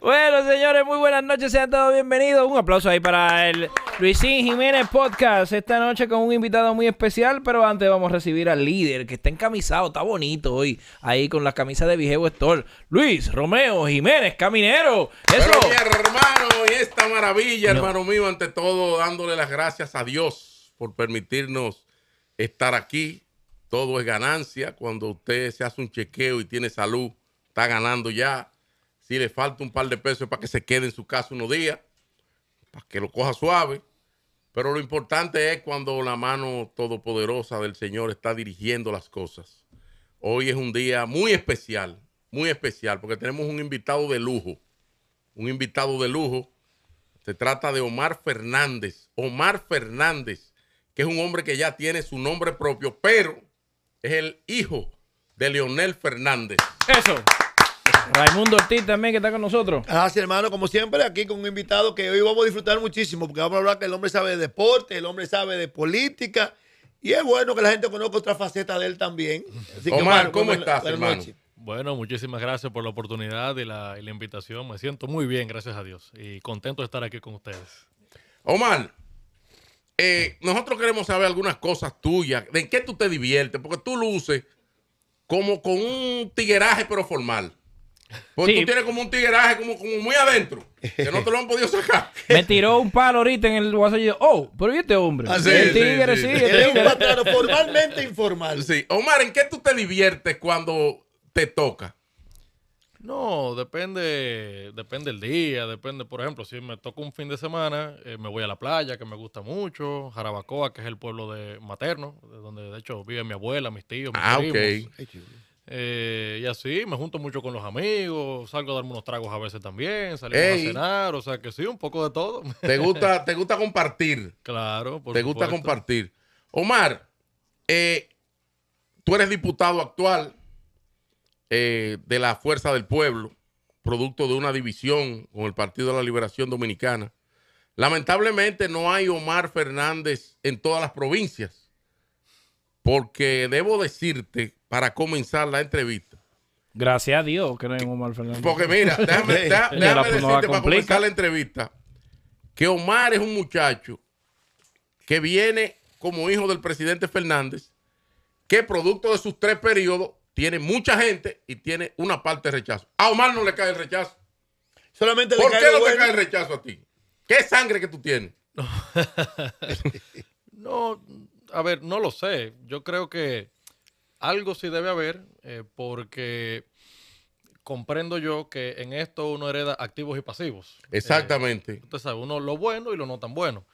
Bueno, señores, muy buenas noches, sean todos bienvenidos. Un aplauso ahí para el Luisín Jiménez Podcast. Esta noche con un invitado muy especial, pero antes vamos a recibir al líder que está encamisado, está bonito hoy, ahí con la camisa de Vigeo Store. Luis Romeo Jiménez, caminero. Eso. hermano, y esta maravilla, hermano mío, ante todo, dándole las gracias a Dios por permitirnos estar aquí. Todo es ganancia. Cuando usted se hace un chequeo y tiene salud, está ganando ya si le falta un par de pesos para que se quede en su casa unos días, para que lo coja suave. Pero lo importante es cuando la mano todopoderosa del Señor está dirigiendo las cosas. Hoy es un día muy especial, muy especial, porque tenemos un invitado de lujo. Un invitado de lujo. Se trata de Omar Fernández. Omar Fernández, que es un hombre que ya tiene su nombre propio, pero es el hijo de Leonel Fernández. Eso. Raimundo Ortiz también que está con nosotros. Gracias, hermano. Como siempre, aquí con un invitado que hoy vamos a disfrutar muchísimo, porque vamos a hablar que el hombre sabe de deporte, el hombre sabe de política, y es bueno que la gente conozca otra faceta de él también. Así Omar, ¿cómo, estás, hermano? Bueno, muchísimas gracias por la oportunidad y la, invitación. Me siento muy bien, gracias a Dios, y contento de estar aquí con ustedes. Omar, eh, nosotros queremos saber algunas cosas tuyas. ¿De qué tú te diviertes? Porque tú luces como con un tigueraje, pero formal. Porque tú tienes como un tigueraje como, como muy adentro, que no te lo han podido sacar. Me tiró un palo ahorita en el WhatsApp y yo, oh, pero ¿y este hombre? Ah, el tigre, sí. Un formalmente informal. Sí. Omar, ¿en qué tú te diviertes cuando te toca? No, depende, depende el día, depende, por ejemplo, si me toca un fin de semana, eh, me voy a la playa, que me gusta mucho, Jarabacoa, que es el pueblo de materno, donde de hecho vive mi abuela, mis tíos, mis ah, eh, y así, me junto mucho con los amigos, salgo a darme unos tragos a veces también, salimos a cenar, o sea que sí, un poco de todo. ¿Te gusta, te gusta compartir? Claro, por Te gusta compartir. Omar, eh, tú eres diputado actual eh, de la Fuerza del Pueblo, producto de una división con el Partido de la Liberación Dominicana. Lamentablemente no hay Omar Fernández en todas las provincias, porque debo decirte para comenzar la entrevista. Gracias a Dios que no es Omar Fernández. Porque mira, déjame, déjame, decirte para la entrevista que Omar es un muchacho que viene como hijo del presidente Fernández, que producto de sus tres periodos tiene mucha gente y tiene una parte de rechazo. A Omar no le cae el rechazo. Solamente ¿Por qué no le cae el rechazo a ti? ¿Qué sangre que tú tienes? no, a ver, no lo sé. Yo creo que algo sí debe haber, eh, porque comprendo yo que en esto uno hereda activos y pasivos. Eh, Exactamente. usted sabe, uno lo bueno y lo no tan bueno.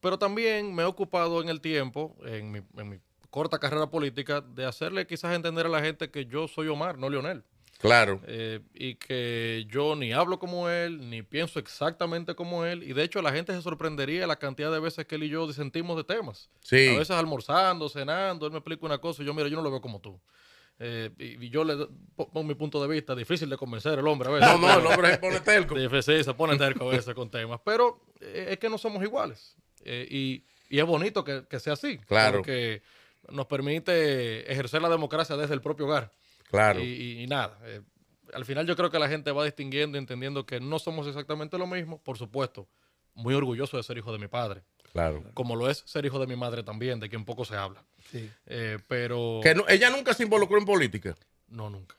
Pero también me he ocupado en el tiempo, en mi, en mi corta carrera política, de hacerle quizás entender a la gente que yo soy Omar, no Leonel. Claro. Eh, y que yo ni hablo como él, ni pienso exactamente como él. Y de hecho, la gente se sorprendería la cantidad de veces que él y yo disentimos de temas. Sí. A veces almorzando, cenando, él me explica una cosa y yo, mira, yo no lo veo como tú. Eh, y, yo le pongo mi punto de vista, difícil de convencer el hombre a veces. No, no, el hombre se pone terco. Sí, se pone terco a veces con temas. Pero eh, es que no somos iguales. y, es bonito que, que sea así. Claro. Porque nos permite ejercer la democracia desde el propio hogar. Claro. Y, nada. Eh, al final yo creo que la gente va distinguiendo, y entendiendo que no somos exactamente lo mismo. Por supuesto, muy orgulloso de ser hijo de mi padre. Claro. Como lo es ser hijo de mi madre también, de quien poco se habla. Sí. Eh, pero. Que ella nunca se involucró en política. No, nunca.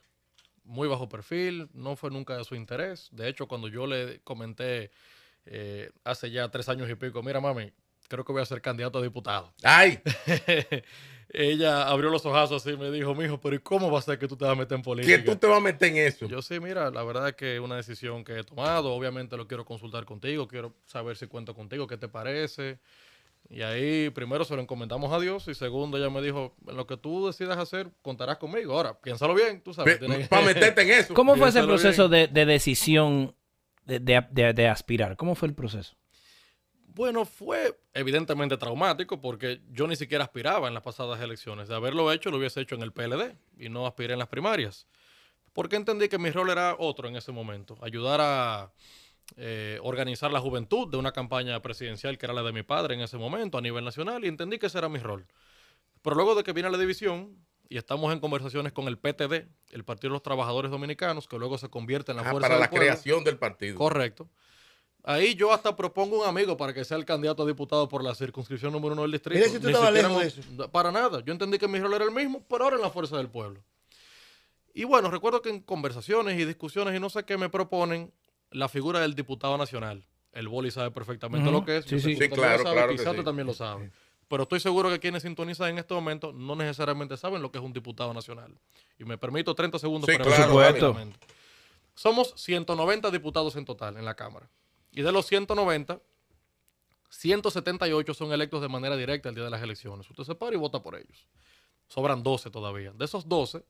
Muy bajo perfil, no fue nunca de su interés. De hecho, cuando yo le comenté eh, hace ya tres años y pico, mira, mami, creo que voy a ser candidato a diputado. ¡Ay! ella abrió los ojazos así y me dijo, mijo, pero ¿y cómo va a ser que tú te vas a meter en política? ¿Qué tú te vas a meter en eso? Yo sí, mira, la verdad es que es una decisión que he tomado. Obviamente lo quiero consultar contigo, quiero saber si cuento contigo, qué te parece. Y ahí primero se lo encomendamos a Dios y segundo ella me dijo, lo que tú decidas hacer, contarás conmigo. Ahora, piénsalo bien, tú sabes. Para meterte en eso. ¿Cómo fue ese proceso de, decisión de aspirar? ¿Cómo fue el proceso? Bueno, fue evidentemente traumático porque yo ni siquiera aspiraba en las pasadas elecciones. De haberlo hecho, lo hubiese hecho en el PLD y no aspiré en las primarias. Porque entendí que mi rol era otro en ese momento, ayudar a eh, organizar la juventud de una campaña presidencial que era la de mi padre en ese momento a nivel nacional y entendí que ese era mi rol. Pero luego de que viene la división, y estamos en conversaciones con el PTD, el Partido de los Trabajadores Dominicanos, que luego se convierte en la ah, Fuerza para la creación del partido. Correcto. Ahí yo hasta propongo un amigo para que sea el candidato a diputado por la circunscripción número uno del distrito. Para nada. Yo entendí que mi rol era el mismo, pero ahora en la fuerza del pueblo. Y bueno, recuerdo que en conversaciones y discusiones y no sé qué me proponen la figura del diputado nacional. El Boli sabe perfectamente lo que es. Sí, sí, claro, claro Quizás sí. también lo sabe. Pero estoy seguro que quienes sintonizan en este momento no necesariamente saben lo que es un diputado nacional. Y me permito 30 segundos sí, para claro, Somos 190 diputados en total en la Cámara. Y de los 190, 178 son electos de manera directa el día de las elecciones. Usted se para y vota por ellos. Sobran 12 todavía. De esos 12,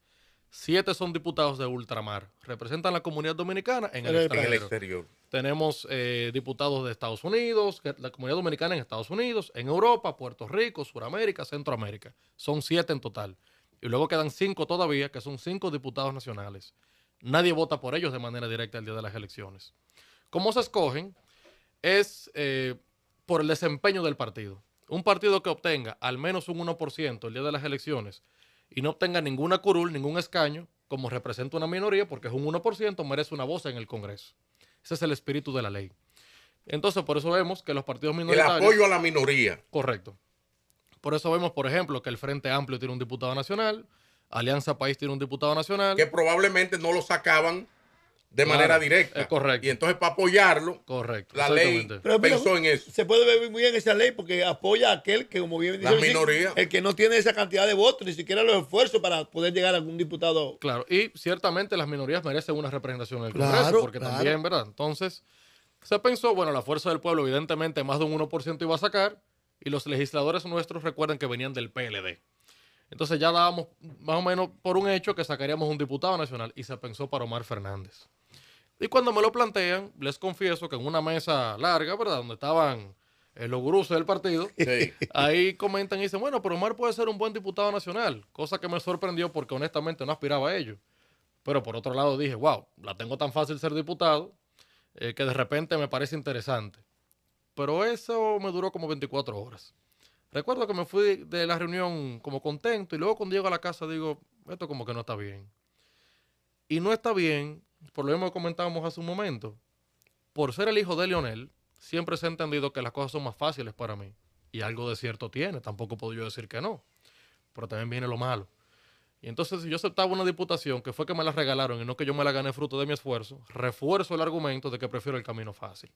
7 son diputados de ultramar. Representan la comunidad dominicana en el, exterior. Tenemos eh, diputados de Estados Unidos, la comunidad dominicana en Estados Unidos, en Europa, Puerto Rico, Suramérica, Centroamérica. Son 7 en total. Y luego quedan 5 todavía, que son 5 diputados nacionales. Nadie vota por ellos de manera directa el día de las elecciones cómo se escogen es eh, por el desempeño del partido. Un partido que obtenga al menos un 1% el día de las elecciones y no obtenga ninguna curul, ningún escaño, como representa una minoría, porque es un 1%, merece una voz en el Congreso. Ese es el espíritu de la ley. Entonces, por eso vemos que los partidos minoritarios... El apoyo a la minoría. Correcto. Por eso vemos, por ejemplo, que el Frente Amplio tiene un diputado nacional, Alianza País tiene un diputado nacional. Que probablemente no lo sacaban de manera directa. correcto. Y entonces para apoyarlo, la ley pensó en eso. Se puede ver muy bien esa ley porque apoya a aquel que, como bien dice, la minoría. el que no tiene esa cantidad de votos, ni siquiera los esfuerzos para poder llegar a algún diputado. Claro, y ciertamente las minorías merecen una representación en el Congreso, porque también, ¿verdad? Entonces, se pensó, bueno, la fuerza del pueblo evidentemente más de un 1% iba a sacar, y los legisladores nuestros recuerden que venían del PLD. Entonces ya dábamos más o menos por un hecho que sacaríamos un diputado nacional y se pensó para Omar Fernández. Y cuando me lo plantean, les confieso que en una mesa larga, ¿verdad? Donde estaban eh, los gurús del partido, ahí comentan y dicen, bueno, pero Omar puede ser un buen diputado nacional, cosa que me sorprendió porque honestamente no aspiraba a ello. Pero por otro lado dije, wow, la tengo tan fácil ser diputado eh, que de repente me parece interesante. Pero eso me duró como 24 horas. Recuerdo que me fui de la reunión como contento y luego cuando llego a la casa digo, esto como que no está bien. Y no está bien por lo mismo que comentábamos hace un momento, por ser el hijo de Lionel, siempre se ha entendido que las cosas son más fáciles para mí. Y algo de cierto tiene, tampoco puedo yo decir que no. Pero también viene lo malo. Y entonces, si yo aceptaba una diputación que fue que me la regalaron y no que yo me la gané fruto de mi esfuerzo, refuerzo el argumento de que prefiero el camino fácil.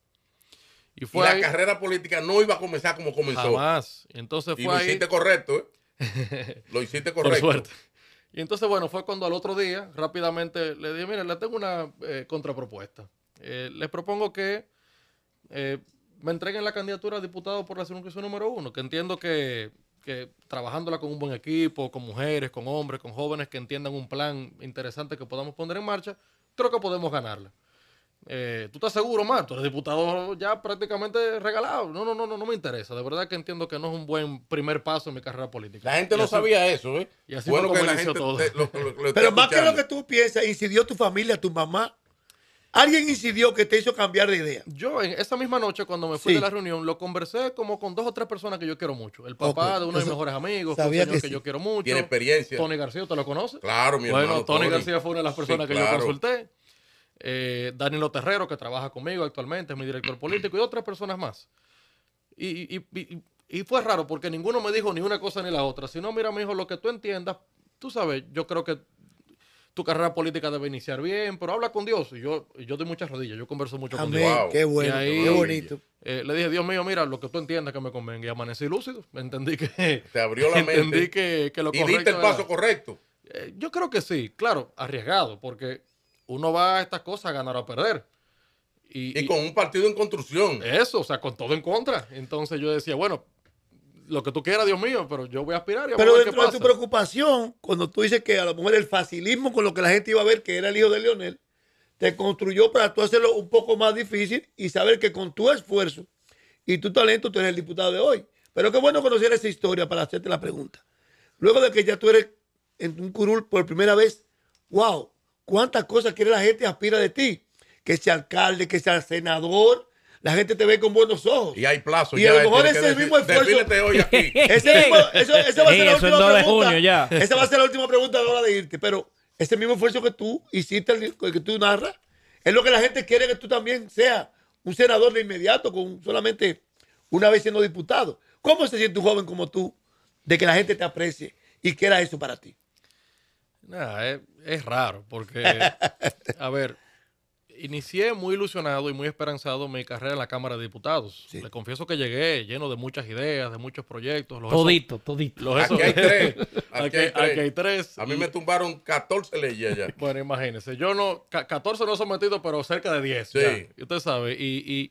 Y, fue la carrera política no iba a comenzar como comenzó. Jamás. Entonces fue y ¿eh? lo hiciste correcto, lo hiciste correcto. suerte. Y entonces, bueno, fue cuando al otro día rápidamente le dije, mire, le tengo una eh, contrapropuesta. Eh, les propongo que eh, me entreguen la candidatura a diputado por la circunscripción número uno, que entiendo que, que, trabajándola con un buen equipo, con mujeres, con hombres, con jóvenes que entiendan un plan interesante que podamos poner en marcha, creo que podemos ganarla. Eh, ¿Tú estás seguro, Marto, el diputado ya prácticamente regalado. No, no, no, no, me interesa. De verdad que entiendo que no es un buen primer paso en mi carrera política. La gente no sabía eso, ¿eh? Y así bueno, fue como inició todo. Pero más que lo que tú piensas, incidió tu familia, tu mamá. ¿Alguien incidió que te hizo cambiar de idea? Yo, en esa misma noche, cuando me fui de la reunión, lo conversé como con dos o tres personas que yo quiero mucho. El papá de uno de mis mejores amigos, Sabía que, yo quiero mucho. Tiene experiencia. Tony García, ¿te lo conoces? Claro, mi hermano. Bueno, Tony, García fue una de las personas que yo consulté eh, Danilo Terrero, que trabaja conmigo actualmente, es mi director político, y otras personas más. Y, fue raro porque ninguno me dijo ni una cosa ni la otra. Si no, mira, mi hijo, lo que tú entiendas, tú sabes, yo creo que tu carrera política debe iniciar bien, pero habla con Dios. Y yo, yo doy muchas rodillas, yo converso mucho con Dios. Qué bueno, bonito. Eh, le dije, Dios mío, mira, lo que tú entiendas que me convenga. Y amanecí lúcido, entendí que... Te abrió la mente. Entendí que, lo Y el paso correcto. Eh, yo creo que sí, claro, arriesgado, porque uno va a estas cosas a ganar o a perder. Y, con un partido en construcción. Eso, o sea, con todo en contra. Entonces yo decía, bueno, lo que tú quieras, Dios mío, pero yo voy a aspirar. a pero ver dentro de tu preocupación, cuando tú dices que a lo mejor el facilismo con lo que la gente iba a ver que era el hijo de Leonel, te construyó para tú hacerlo un poco más difícil y saber que con tu esfuerzo y tu talento tú eres el diputado de hoy. Pero qué bueno conocer esa historia para hacerte la pregunta. Luego de que ya tú eres en un curul por primera vez, wow, cuántas cosas quiere la gente aspira de ti. Que sea alcalde, que sea senador. La gente te ve con buenos ojos. Y hay plazo. Y a lo eh, mejor ese mismo esfuerzo. Hoy Ese mismo, esa va a ser la última pregunta. Esa va a ser la última pregunta a hora de irte. Pero ese mismo esfuerzo que tú hiciste, que tú narras, es lo que la gente quiere que tú también seas un senador de inmediato, con solamente una vez siendo diputado. ¿Cómo se siente un joven como tú de que la gente te aprecie y quiera eso para ti? Nada, es, raro, porque, a ver, inicié muy ilusionado y muy esperanzado mi carrera en la Cámara de Diputados. Le confieso que llegué lleno de muchas ideas, de muchos proyectos. Los todito, todito. aquí, hay tres, aquí, hay tres, aquí, hay tres. A mí me tumbaron 14 leyes ya. Bueno, imagínense. Yo no, 14 no sometido, pero cerca de 10. Sí. usted sabe. Y, y,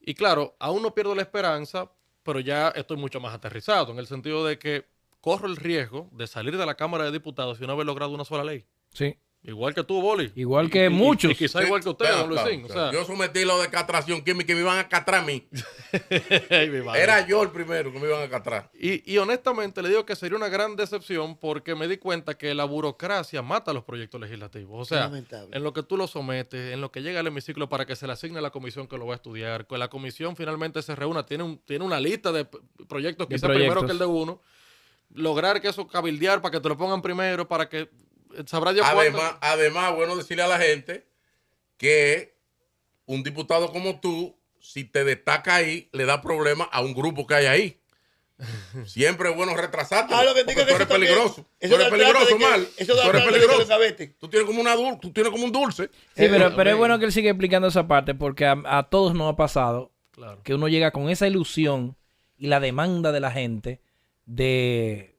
y claro, aún no pierdo la esperanza, pero ya estoy mucho más aterrizado en el sentido de que corro el riesgo de salir de la Cámara de Diputados si no haber logrado una sola ley. Sí. Igual que tú, Boli. Igual que muchos. Y, quizá igual que usted, claro, Yo sometí lo de catración química que me iban a catrar a mí. Era yo el primero que me iban a catrar. Y, honestamente le digo que sería una gran decepción porque me di cuenta que la burocracia mata los proyectos legislativos. O sea, en lo que tú lo sometes, en lo que llega al hemiciclo para que se le asigne a la comisión que lo va a estudiar, que la comisión finalmente se reúna, tiene, un, tiene una lista de proyectos, que primero que el de uno lograr que eso cabildear para que te lo pongan primero, para que eh, sabrá además, además, bueno decirle a la gente que un diputado como tú, si te destaca ahí, le da problema a un grupo que hay ahí. Siempre es bueno retrasarte. Ah, tú peligroso. Eso tú peligroso, mal. Eso tú eres peligroso. Tú tienes como una tú tienes como un dulce. Sí, eh, pero, eh, pero es bueno que él siga explicando esa parte porque a, todos nos ha pasado que uno llega con esa ilusión y la demanda de la gente de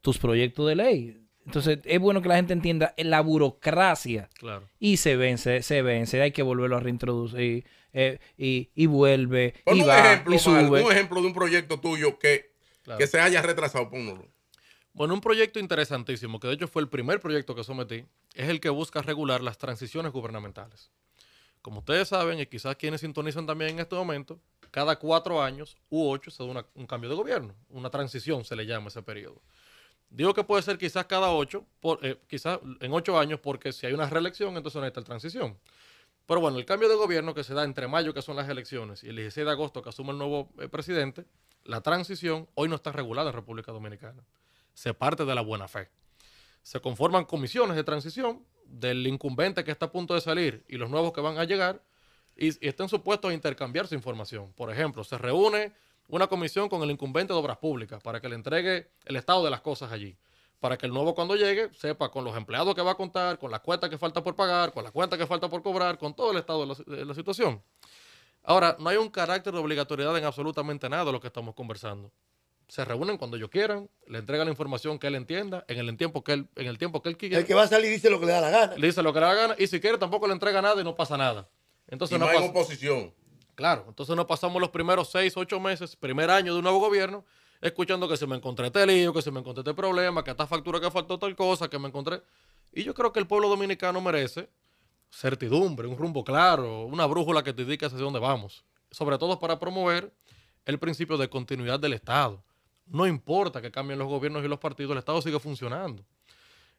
tus proyectos de ley. Entonces, es bueno que la gente entienda la burocracia. Claro. Y se vence, se vence, hay que volverlo a reintroducir. y, eh, vuelve, y va, ejemplo, y Un ejemplo de un proyecto tuyo que, que se haya retrasado, uno. Bueno, un proyecto interesantísimo, que de hecho fue el primer proyecto que sometí, es el que busca regular las transiciones gubernamentales. Como ustedes saben, y quizás quienes sintonizan también en este momento, cada cuatro años u ocho se da un cambio de gobierno, una transición se le llama ese periodo. Digo que puede ser quizás cada ocho, eh, quizás en ocho años, porque si hay una reelección, entonces no hay tal transición. Pero bueno, el cambio de gobierno que se da entre mayo, que son las elecciones, y el 16 de agosto, que asume el nuevo eh, presidente, la transición hoy no está regulada en República Dominicana. Se parte de la buena fe. Se conforman comisiones de transición del incumbente que está a punto de salir y los nuevos que van a llegar y, estén supuestos a intercambiar su información. Por ejemplo, se reúne una comisión con el incumbente de obras públicas para que le entregue el estado de las cosas allí. Para que el nuevo cuando llegue sepa con los empleados que va a contar, con las cuentas que falta por pagar, con las cuentas que falta por cobrar, con todo el estado de la, situación. Ahora, no hay un carácter de obligatoriedad en absolutamente nada de lo que estamos conversando. Se reúnen cuando ellos quieran, le entregan la información que él entienda, en el tiempo que él, en el tiempo que él quiera. El que va a salir dice lo que le da la gana. dice lo que le da la gana, y si quiere tampoco le entrega nada y no pasa nada. Entonces, y no hay oposición. Claro, entonces nos pasamos los primeros seis, ocho meses, primer año de un nuevo gobierno, escuchando que se me encontré este lío, que se me encontré este problema, que esta factura que faltó tal cosa, que me encontré. Y yo creo que el pueblo dominicano merece certidumbre, un rumbo claro, una brújula que te indique hacia dónde vamos. Sobre todo para promover el principio de continuidad del Estado. No importa que cambien los gobiernos y los partidos, el Estado sigue funcionando.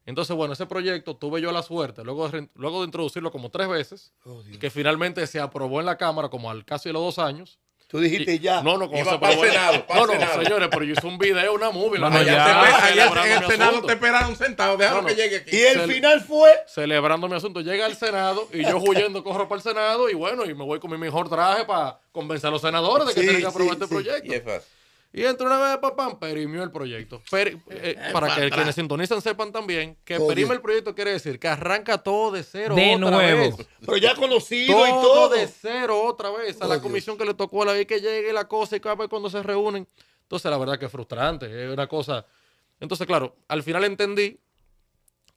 Entonces, bueno, ese proyecto tuve yo la suerte, luego de, luego de introducirlo como tres veces, oh, que finalmente se aprobó en la Cámara como al casi los dos años. Tú dijiste ya. No, no, como se Senado, no, no, señores, pero yo hice un video, una movie. No, ya, en el Senado te esperaron sentado, déjalo que llegue aquí. Y el final fue. Celebrando mi asunto. Llega al Senado y yo huyendo corro para el Senado y bueno, y me voy con mi mejor traje para convencer a los senadores de que tienen que aprobar este proyecto. Y es fácil. Y entre una vez papá, perimió el proyecto. Eh, eh, eh, para que quienes sintonizan sepan también que perime el proyecto quiere decir que arranca todo de cero de otra nuevo. vez. Pero ya conocido y todo. de cero otra vez. A la comisión que le tocó a la vez que llegue la cosa y cada cuando se reúnen. Entonces, la verdad que es frustrante. Es una cosa. Entonces, claro, al final entendí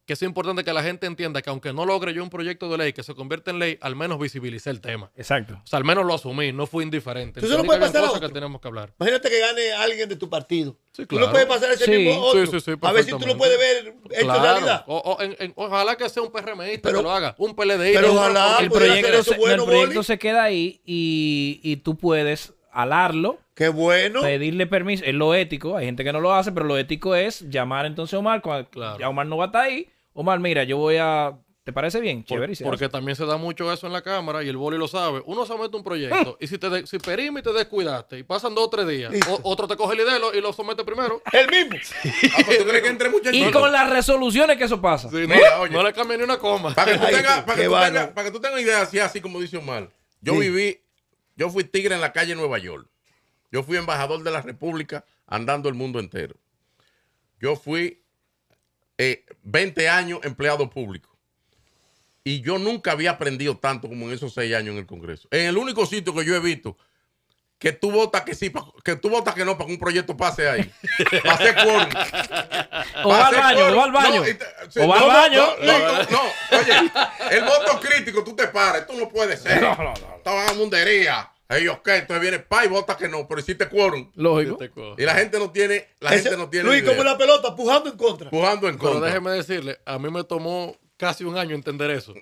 que es importante que la gente entienda que aunque no logre yo un proyecto de ley que se convierta en ley, al menos visibilicé el tema. Exacto. O sea, al menos lo asumí, no fui indiferente. Entonces, no puede pasar a que tenemos que hablar. Imagínate que gane alguien de tu partido. Sí, claro. puedes pasar a ese tipo mismo otro. a ver si tú lo puedes ver hecho realidad. O, o, ojalá que sea un PRMista pero, que lo haga, un PLD. Pero ojalá el proyecto, se, bueno, el proyecto se queda ahí y, y tú puedes alarlo. Qué bueno. Pedirle permiso. Es lo ético. Hay gente que no lo hace, pero lo ético es llamar entonces a Omar. Cuando, Ya Omar no va a estar ahí. Omar, mira, yo voy a. ¿Te parece bien? porque también se da mucho eso en la cámara y el boli lo sabe. Uno somete un proyecto mm. y si te si perime y te descuidaste y pasan dos o tres días, otro te coge el idelo y lo somete primero. el mismo. Ah, pues y con las resoluciones que eso pasa. no, le cambien ni una coma. Para que tú tengas idea, así, como dice Omar. Yo viví, yo fui tigre en la calle Nueva York. Yo fui embajador de la República andando el mundo entero. Yo fui eh, 20 años empleado público. Y yo nunca había aprendido tanto como en esos seis años en el Congreso. En el único sitio que yo he visto que tú votas que sí, que tú votas que no para que un proyecto pase ahí. Para O va al baño, o va al baño. No, o al baño. No, oye, el voto crítico, tú te pares. tú no puedes ser. No, no, Estaba en mundería. Ellos qué, entonces viene pa y vota que no, pero hiciste quórum. Lógico. Y la gente no tiene, la gente no tiene. Luis, como una pelota, pujando en contra. Pujando en contra. Pero déjeme decirle, a mí me tomó casi un año entender eso.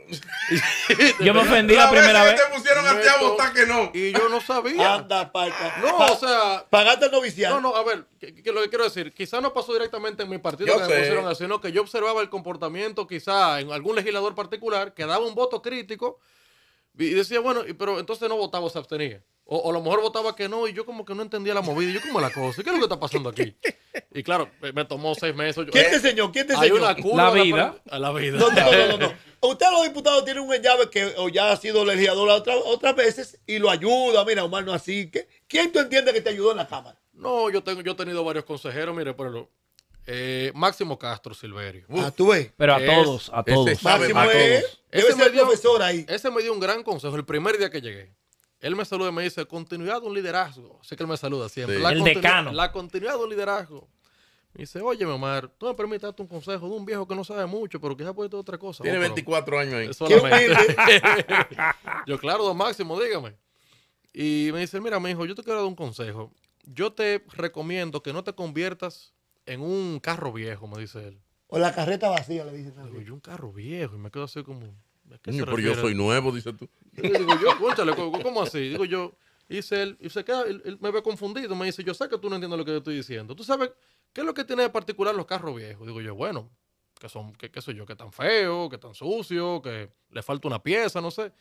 yo me ofendí la, primera vez. te pusieron a ti a votar que no. Y yo no sabía. Anda, parca. No, o sea. Pagaste el noviciado. No, no, a ver, lo que quiero decir, quizás no pasó directamente en mi partido que me pusieron así, sino que yo observaba el comportamiento, quizá en algún legislador particular, que daba un voto crítico y decía, bueno, pero entonces no votaba o se abstenía. O, a lo mejor votaba que no, y yo como que no entendía la movida. yo, como la cosa? ¿Qué es lo que está pasando aquí? Y claro, me tomó seis meses. ¿Quién te eh, enseñó? ¿Quién te señor Hay una la vida. La, la vida. No, no, no, Usted, los diputados, tiene un llave que ya ha sido legislador otra, otras veces y lo ayuda. Mira, Omar no así. que ¿Quién tú entiendes que te ayudó en la Cámara? No, yo, tengo, yo he tenido varios consejeros. Mire, por eh, Máximo Castro Silverio. Ah, pero a todos, a todos. Ese Máximo me dio, profesor ahí. Ese me dio un gran consejo el primer día que llegué. Él me saluda y me dice, continuidad de un liderazgo. Sé que él me saluda siempre. La el decano. La continuidad de un liderazgo. Me dice, oye, mi Omar, tú me permites darte un consejo de un viejo que no sabe mucho, pero quizás puede puesto otra cosa. Tiene 24 años ahí. yo, claro, don Máximo, dígame. Y me dice, mira, mi hijo, yo te quiero dar un consejo. Yo te recomiendo que no te conviertas en un carro viejo, me dice él. O la carreta vacía, le dice también. Digo, yo un carro viejo y me quedo así como... pero yo soy nuevo, dice tú. Digo, yo, escúchale, ¿cómo así? Digo yo, y él, y se queda, él, me ve confundido, me dice, yo sé que tú no entiendes lo que yo estoy diciendo. ¿Tú sabes qué es lo que tiene de particular los carros viejos? Digo yo, bueno, que son, qué sé yo, que tan feo que tan sucio que le falta una pieza, no sé.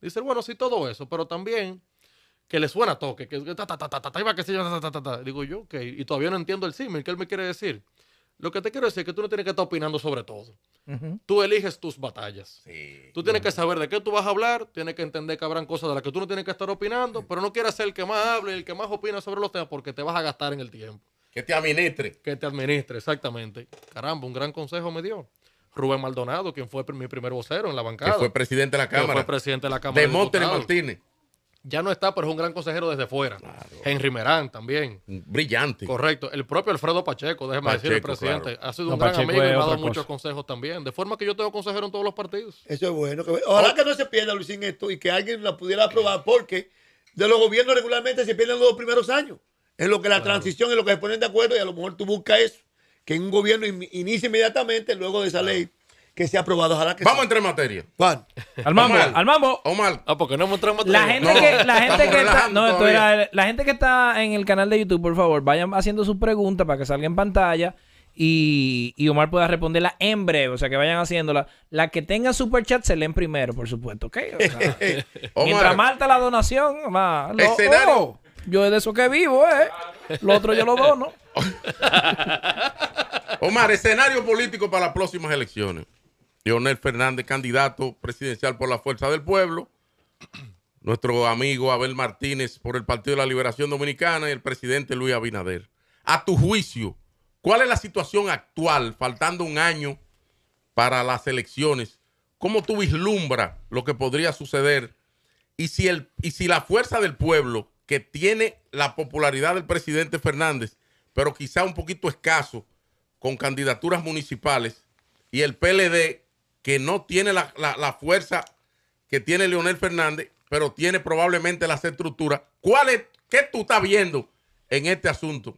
Dice, bueno, sí, todo eso, pero también que le suena toque, que ta, ta, ta, ta, ta, que se ta, ta, ta, ta. Digo yo, ok, y todavía no entiendo el símil, ¿qué él me quiere decir? Lo que te quiero decir es que tú no tienes que estar opinando sobre todo. Tú eliges tus batallas. tú tienes que saber de qué tú vas a hablar, tienes que entender que habrán cosas de las que tú no tienes que estar opinando, pero no quieras ser el que más hable, el que más opina sobre los temas, porque te vas a gastar en el tiempo. Que te administre. Que te administre, exactamente. Caramba, un gran consejo me dio. Rubén Maldonado, quien fue mi primer vocero en la bancada. Que fue presidente de la Cámara. Que fue presidente de la Cámara. De, Martínez ya no está, pero es un gran consejero desde fuera. Henry Merán también. Brillante. Correcto. El propio Alfredo Pacheco, déjeme decir, el presidente, ha sido un gran amigo y me ha dado muchos consejos también. De forma que yo tengo consejero en todos los partidos. Eso es bueno. Ojalá oh. que no se pierda, Luisín, esto y que alguien la pudiera aprobar, porque de los gobiernos regularmente se pierden los primeros años. En lo que la transición, en lo que se ponen de acuerdo, y a lo mejor tú buscas eso, que un gobierno inicie inmediatamente luego de esa ley que sea aprobado. Ojalá que Vamos a entrar en materia. ¿Cuál? Al Omar. Ah, porque no mostramos entrado La gente que, la gente que está, la gente que está en el canal de YouTube, por favor, vayan haciendo sus preguntas para que salga en pantalla. Y, Omar pueda responderla en breve, o sea que vayan haciéndola. La que tenga super chat se leen primero, por supuesto, ¿ok? O mientras Marta la donación, Omar. escenario oh, yo es de eso que vivo, ¿eh? Lo otro yo lo dono. Omar, escenario político para las próximas elecciones. Leonel Fernández, candidato presidencial por la Fuerza del Pueblo, nuestro amigo Abel Martínez por el Partido de la Liberación Dominicana y el presidente Luis Abinader. A tu juicio, ¿cuál es la situación actual, faltando un año para las elecciones? ¿Cómo tú vislumbra lo que podría suceder? Y si, el, y si la fuerza del pueblo, que tiene la popularidad del presidente Fernández, pero quizá un poquito escaso con candidaturas municipales, y el PLD, que no tiene la, fuerza que tiene Leonel Fernández, pero tiene probablemente las estructuras. ¿Cuál es, ¿Qué tú estás viendo en este asunto?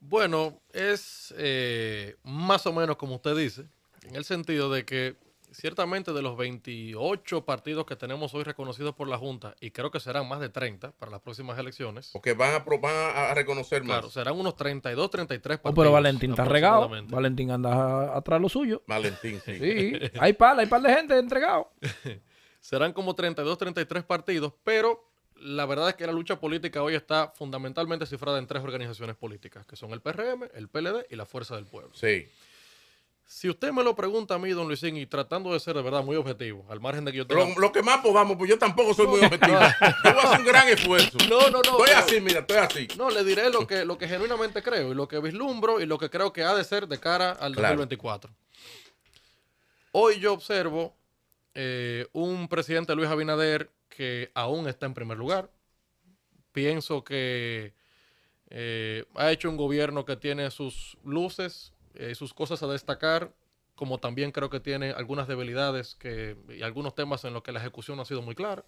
Bueno, es eh, más o menos como usted dice, en el sentido de que ciertamente de los 28 partidos que tenemos hoy reconocidos por la Junta, y creo que serán más de 30 para las próximas elecciones. Porque van a, van a reconocer más. Claro, serán unos 32, 33 partidos. pero Valentín está regado. Valentín anda atrás lo suyo. Valentín, sí. Sí, hay par, hay par de gente entregado. serán como 32, 33 partidos, pero la verdad es que la lucha política hoy está fundamentalmente cifrada en tres organizaciones políticas, que son el PRM, el PLD y la Fuerza del Pueblo. Sí. Si usted me lo pregunta a mí, don Luisín, y tratando de ser de verdad muy objetivo, al margen de que yo tenga... Lo, que más podamos, pues, pues yo tampoco soy muy objetivo. yo voy un gran esfuerzo. No, no, no. Estoy así, mira, estoy así. No, le diré lo que, lo que genuinamente creo y lo que vislumbro y lo que creo que ha de ser de cara al 2024. Hoy yo observo eh, un presidente Luis Abinader que aún está en primer lugar. Pienso que eh, ha hecho un gobierno que tiene sus luces eh, sus cosas a destacar, como también creo que tiene algunas debilidades que, y algunos temas en los que la ejecución no ha sido muy clara.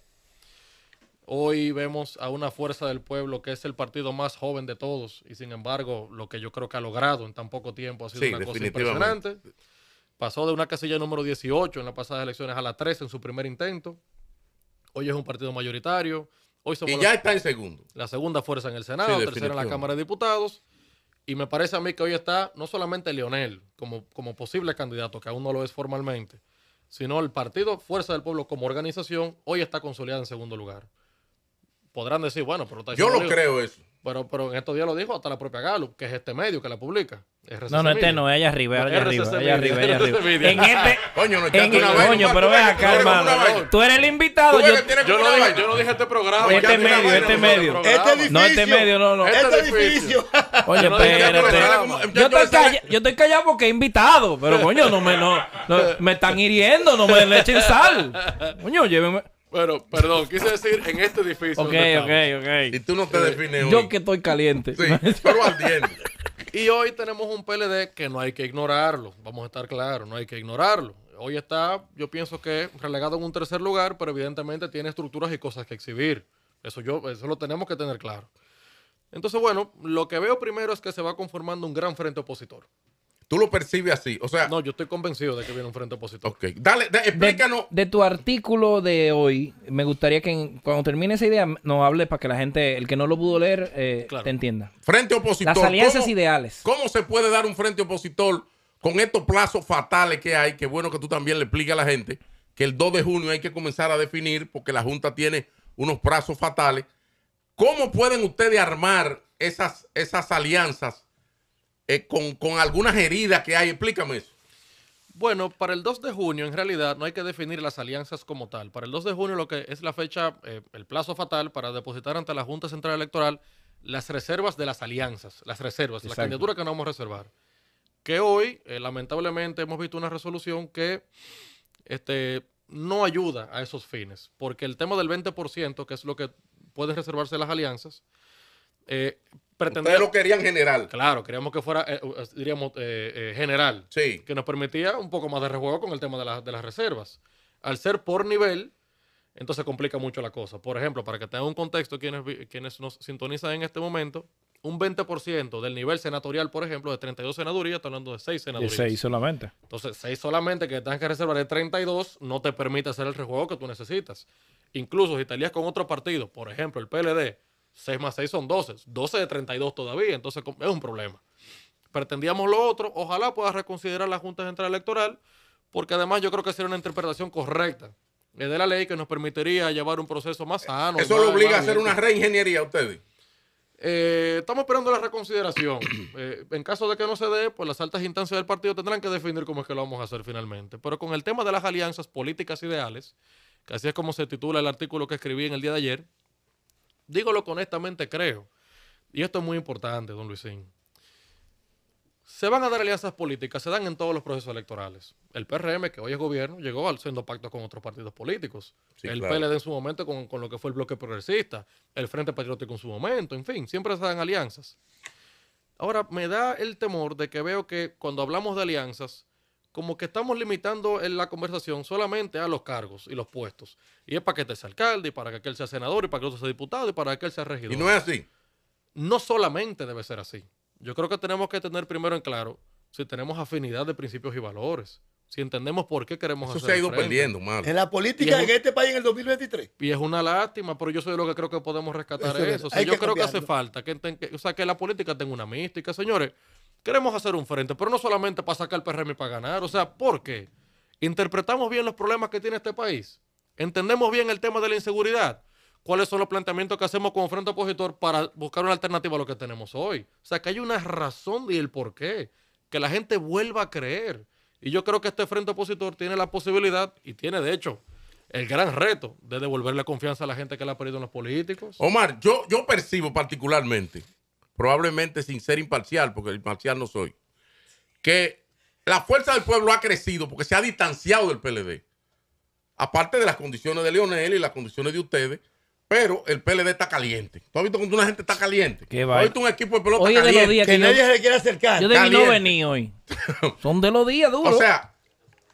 Hoy vemos a una fuerza del pueblo que es el partido más joven de todos y sin embargo lo que yo creo que ha logrado en tan poco tiempo ha sido una cosa impresionante. Pasó de una casilla número 18 en las pasadas elecciones a la 13 en su primer intento. Hoy es un partido mayoritario. Hoy y ya está en segundo. La segunda fuerza en el Senado, tercera en la Cámara de Diputados. Y me parece a mí que hoy está no solamente Lionel como, como posible candidato, que aún no lo es formalmente, sino el partido Fuerza del Pueblo como organización hoy está consolidado en segundo lugar. Podrán decir, bueno, pero está Yo lo no creo eso. Pero, pero en estos días lo dijo hasta la propia Galo, que es este medio que la publica. no, no, este no, ella arriba, ella arriba, arriba, arriba. En este, coño, no en, una vez, coño, pero ven acá, hermano. Tú eres el invitado. Yo, no dije, yo dije este programa. Este medio, este, este medio. Este edificio. No, este medio, no, no. Este, este edificio. Oye, espérate. Yo estoy, yo estoy callado porque he invitado, pero coño, no me, no, me están hiriendo, no me le echen sal. Coño, llévenme pero perdón, quise decir en este edificio. Ok, ok, ok. Y tú no te defines hoy. Yo que estoy caliente. Sí, pero diente. Y hoy tenemos un PLD que no hay que ignorarlo. Vamos a estar claros, no hay que ignorarlo. Hoy está, yo pienso que relegado en un tercer lugar, pero evidentemente tiene estructuras y cosas que exhibir. Eso, yo, eso lo tenemos que tener claro. Entonces, bueno, lo que veo primero es que se va conformando un gran frente opositor. Tú lo percibes así. O sea. No, yo estoy convencido de que viene un frente opositor. Ok. Dale, explícanos. De, tu artículo de hoy, me gustaría que cuando termine esa idea nos hable para que la gente, el que no lo pudo leer, eh, te entienda. Frente opositor. Las alianzas ideales. ¿Cómo se puede dar un frente opositor con estos plazos fatales que hay? Que bueno que tú también le expliques a la gente que el 2 de junio hay que comenzar a definir porque la Junta tiene unos plazos fatales. ¿Cómo pueden ustedes armar esas, esas alianzas eh, con, con algunas heridas que hay. Explícame eso. Bueno, para el 2 de junio, en realidad, no hay que definir las alianzas como tal. Para el 2 de junio, lo que es la fecha, eh, el plazo fatal para depositar ante la Junta Central Electoral las reservas de las alianzas, las reservas, la candidatura que no vamos a reservar. Que hoy, eh, lamentablemente, hemos visto una resolución que este, no ayuda a esos fines, porque el tema del 20%, que es lo que puede reservarse las alianzas, eh, Ustedes lo querían general. Claro, queríamos que fuera, eh, diríamos, eh, eh, general. Sí. Que nos permitía un poco más de rejuego con el tema de, las reservas. Al ser por nivel, entonces complica mucho la cosa. Por ejemplo, para que tengan un contexto quienes, quienes nos sintonizan en este momento, un 20% del nivel senatorial, por ejemplo, de 32 senadurías, está hablando de 6 senadurías. De 6 solamente. Entonces, 6 solamente que tengas que reservar de 32 no te permite hacer el rejuego que tú necesitas. Incluso si te alías con otro partido, por ejemplo, el PLD, 6 más 6 son 12. 12 de 32 todavía, entonces es un problema. Pretendíamos lo otro, ojalá pueda reconsiderar la Junta Central Electoral, porque además yo creo que sería una interpretación correcta eh, de la ley que nos permitiría llevar un proceso más sano. ¿Eso lo obliga a hacer una reingeniería a ustedes? Eh, estamos esperando la reconsideración. Eh, en caso de que no se dé, pues las altas instancias del partido tendrán que definir cómo es que lo vamos a hacer finalmente. Pero con el tema de las alianzas políticas ideales, que así es como se titula el artículo que escribí en el día de ayer, digo lo que honestamente creo, y esto es muy importante, don Luisín, se van a dar alianzas políticas, se dan en todos los procesos electorales. El PRM, que hoy es gobierno, llegó haciendo pactos con otros partidos políticos. el PLD en su momento con, con, lo que fue el bloque progresista, el Frente Patriótico en su momento, en fin, siempre se dan alianzas. Ahora, me da el temor de que veo que cuando hablamos de alianzas, como que estamos limitando en la conversación solamente a los cargos y los puestos. Y es para que te sea alcalde, y para que aquel sea senador, y para que otro sea diputado, y para que él sea regidor. Y no es así. No solamente debe ser así. Yo creo que tenemos que tener primero en claro si tenemos afinidad de principios y valores. Si entendemos por qué queremos hacerlo. hacer. Eso se ha ido perdiendo, mal. En la política en este país en el 2023. Y es una lástima, pero yo soy lo que creo que podemos rescatar eso. yo creo que hace falta que, o sea, que la política tenga una mística. Señores, queremos hacer un frente, pero no solamente para sacar el PRM y para ganar. O sea, ¿por qué? Interpretamos bien los problemas que tiene este país. Entendemos bien el tema de la inseguridad. ¿Cuáles son los planteamientos que hacemos como frente opositor para buscar una alternativa a lo que tenemos hoy? O sea, que hay una razón y el por qué. Que la gente vuelva a creer. Y yo creo que este frente opositor tiene la posibilidad y tiene, de hecho, el gran reto de devolverle confianza a la gente que la ha perdido en los políticos. Omar, yo, yo percibo particularmente probablemente sin ser imparcial, porque imparcial no soy, que la fuerza del pueblo ha crecido porque se ha distanciado del PLD. Aparte de las condiciones de Leonel y las condiciones de ustedes, pero el PLD está caliente. ¿Tú has visto cuando una gente está caliente? ¿Tú visto un equipo de pelota caliente? que, nadie se quiere acercar. Yo de mí no vení hoy. Son de los días duros. O sea,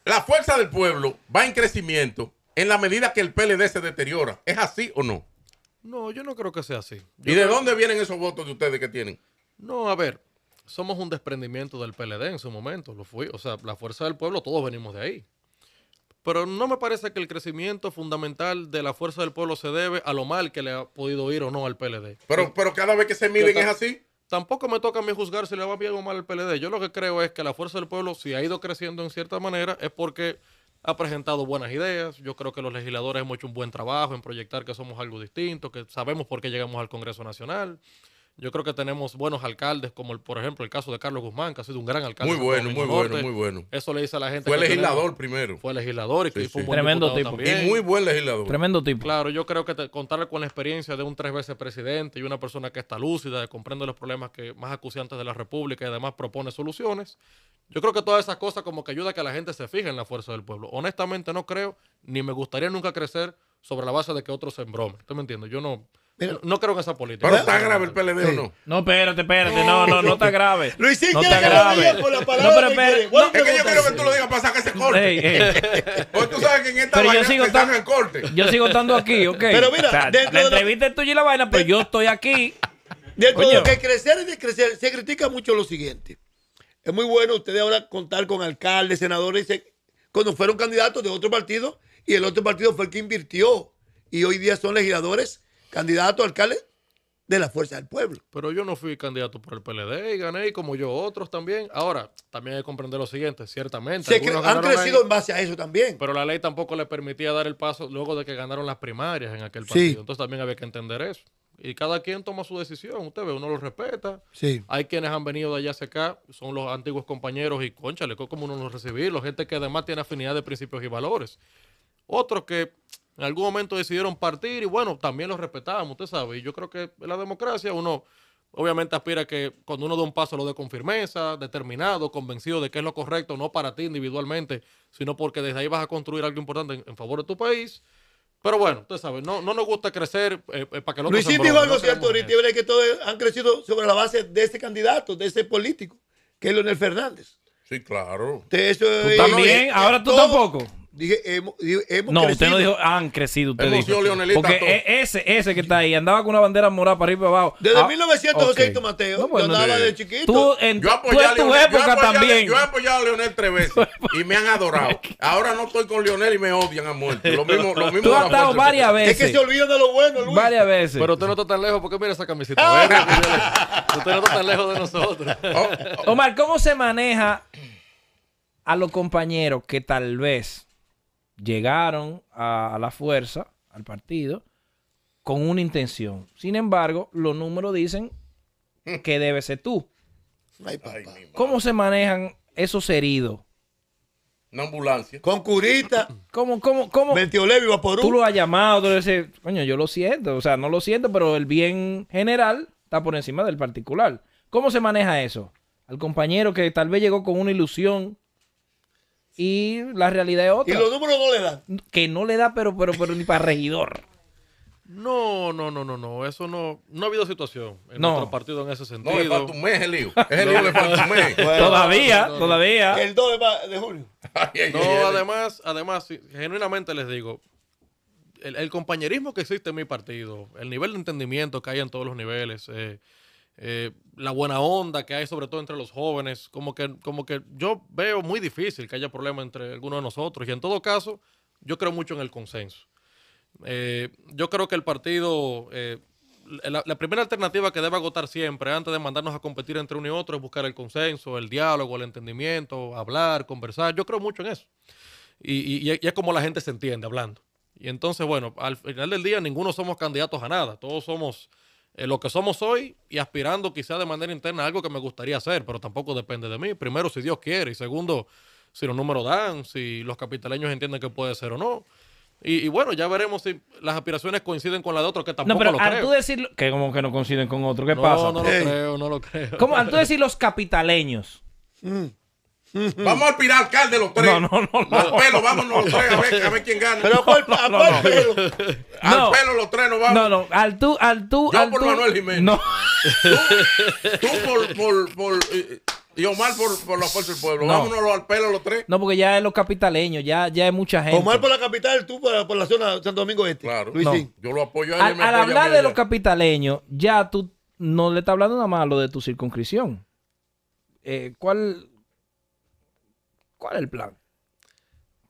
la fuerza del pueblo va en crecimiento en la medida que el PLD se deteriora. ¿Es así o no? No, yo no creo que sea así. ¿Y de dónde vienen esos votos de ustedes que tienen? No, a ver, somos un desprendimiento del PLD en su momento, lo fui, o sea, la fuerza del pueblo, todos venimos de ahí. Pero no me parece que el crecimiento fundamental de la fuerza del pueblo se debe a lo mal que le ha podido ir o no al PLD. Pero, pero cada vez que se miden es así. Tampoco me toca a mí juzgar si le va bien o mal al PLD. Yo lo que creo es que la fuerza del pueblo, si ha ido creciendo en cierta manera, es porque ha presentado buenas ideas. Yo creo que los legisladores hemos hecho un buen trabajo en proyectar que somos algo distinto, que sabemos por qué llegamos al Congreso Nacional. Yo creo que tenemos buenos alcaldes, como el, por ejemplo el caso de Carlos Guzmán, que ha sido un gran alcalde. Muy bueno, muy bueno, muy bueno. Eso le dice a la gente. Fue legislador primero. Fue legislador y fue un Tremendo tipo. Y muy buen legislador. Tremendo tipo. Claro, yo creo que contarle con la experiencia de un tres veces presidente y una persona que está lúcida, que comprende los problemas que más acuciantes de la República y además propone soluciones. Yo creo que todas esas cosas como que ayuda a que la gente se fije en la fuerza del pueblo. Honestamente no creo, ni me gustaría nunca crecer sobre la base de que otros se embromen. ¿Tú me entiendes? Yo no no creo que sea política Pero está grave el PLD o no. No, espérate, espérate. No, no, no está grave. Luisín, no está grave. Por la palabra no, pero, es que yo quiero que tú lo digas para sacar ese corte. Hoy tú sabes que en esta yo sigo el corte. Yo sigo estando aquí, ok. Pero mira, o la entrevista es tuya y la vaina, pero yo estoy aquí. lo que crecer y crecer se critica mucho lo siguiente. Es muy bueno ustedes ahora contar con alcaldes, senadores, cuando fueron candidatos de otro partido y el otro partido fue el que invirtió. Y hoy día son legisladores candidato alcalde de la fuerza del pueblo. Pero yo no fui candidato por el PLD y gané, como yo otros también. Ahora, también hay que comprender lo siguiente, ciertamente. que han crecido en base a eso también. Pero la ley tampoco le permitía dar el paso luego de que ganaron las primarias en aquel partido. Entonces también había que entender eso. Y cada quien toma su decisión, usted ve, uno lo respeta. Hay quienes han venido de allá hacia acá, son los antiguos compañeros y conchale, ¿cómo uno los La Gente que además tiene afinidad de principios y valores. Otros que en algún momento decidieron partir y bueno, también los respetábamos, usted sabe. Y yo creo que la democracia uno obviamente aspira que cuando uno da un paso lo dé con firmeza, determinado, convencido de que es lo correcto, no para ti individualmente, sino porque desde ahí vas a construir algo importante en, favor de tu país. Pero bueno, usted sabe, no, no nos gusta crecer eh, eh, para que los Luisín dijo algo cierto que todos han crecido sobre la base de este candidato, de ese político, que es Leonel Fernández. Sí, claro. Eh, también? ¿Ahora tú tampoco? Dije, hemos, No, usted no dijo, han crecido, ustedes Porque e-, ese, ese que está ahí, andaba con una bandera morada para ir para abajo. Desde ah, 1906, Mateo, yo andaba de chiquito. yo tu época también. Yo he apoyado a Leonel tres veces y me han adorado. Ahora no estoy con Leonel y me odian a muerte. Lo mismo, lo mismo tú has estado varias veces. Es que se olvida de lo bueno, Luis. Varias veces. Pero usted no está tan lejos porque mira esa camiseta ah. usted no está tan lejos de nosotros. Oh, oh. Omar, ¿cómo se maneja a los compañeros que tal vez llegaron a, la fuerza, al partido, con una intención. Sin embargo, los números dicen que debe ser tú. ¿Cómo se manejan esos heridos? Una ambulancia. Con curita. ¿Cómo, cómo, cómo? Ventiolevi por Tú lo has llamado, tú dices, coño, yo lo siento. O sea, no lo siento, pero el bien general está por encima del particular. ¿Cómo se maneja eso? Al compañero que tal vez llegó con una ilusión y la realidad es otra. Y los números no le dan. Que no le da, pero, pero, pero ni para regidor. No, no, no, no, no. Eso no. No ha habido situación en nuestro partido en ese sentido. No, le el Es el lío, todavía, todavía. El 2 de julio. no, además, además, genuinamente les digo, el, compañerismo que existe en mi partido, el nivel de entendimiento que hay en todos los niveles, eh, eh la buena onda que hay, sobre todo entre los jóvenes. Como que, como que yo veo muy difícil que haya problema entre algunos de nosotros. Y en todo caso, yo creo mucho en el consenso. Eh, yo creo que el partido, eh, la, primera alternativa que debe agotar siempre antes de mandarnos a competir entre uno y otro es buscar el consenso, el diálogo, el entendimiento, hablar, conversar. Yo creo mucho en eso. y es como la gente se entiende hablando. Y entonces, bueno, al final del día ninguno somos candidatos a nada. Todos somos eh, lo que somos hoy y aspirando quizá de manera interna algo que me gustaría hacer, pero tampoco depende de mí. Primero, si Dios quiere, y segundo, si los números dan, si los capitaleños entienden que puede ser o no. Y, bueno, ya veremos si las aspiraciones coinciden con las de otros que tampoco no, pero lo al tú que como que no coinciden con otro, ¿qué pasa? No, no lo creo, no lo creo. ¿Cómo, al tú decir los capitaleños, mm. Vamos a aspirar alcalde los tres. No, no, no. Al pelo, vámonos los tres a ver, a ver quién gana. Pero pelo? Al pelo los tres no vamos. No, no, al tú, al tú. al por tú. Manuel Jiménez. No. Tú, por, por, por y Omar por, por la fuerza del pueblo. No. Vámonos al pelo los tres. No, porque ya es los capitaleños, ya, ya es mucha gente. Omar por la capital, tú por la, por zona de Santo Domingo Este. Claro. Yo lo apoyo a él. Al, al hablar de los capitaleños, ya tú no le estás hablando nada más a lo de tu circunscripción. Eh, ¿Cuál ¿Cuál es el plan?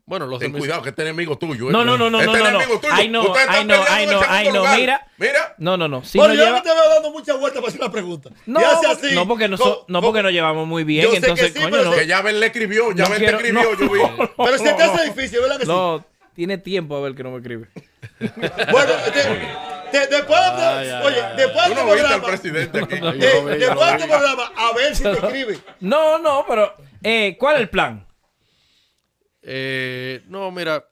Bueno, los Ten cuidado, que este enemigo tuyo. No, no, eh. no, no, no. Este enemigo tuyo. Ay, no, ay, no, ay, no, no. Mira. Mira. No, no, no. Bueno, yo no te veo dando muchas vueltas para hacer la pregunta. No, no porque nos llevamos muy bien. entonces, coño, no. Que ya le escribió, ya le escribió, yo vi. Pero si te hace difícil, ¿verdad que sí? No, tiene tiempo a ver que no me escribe. Bueno, después de, oye, después de programa. Al presidente eh, después programa, a ver si te escribe. No, no, pero eh, ¿cuál es el plan? Eh, no, mira,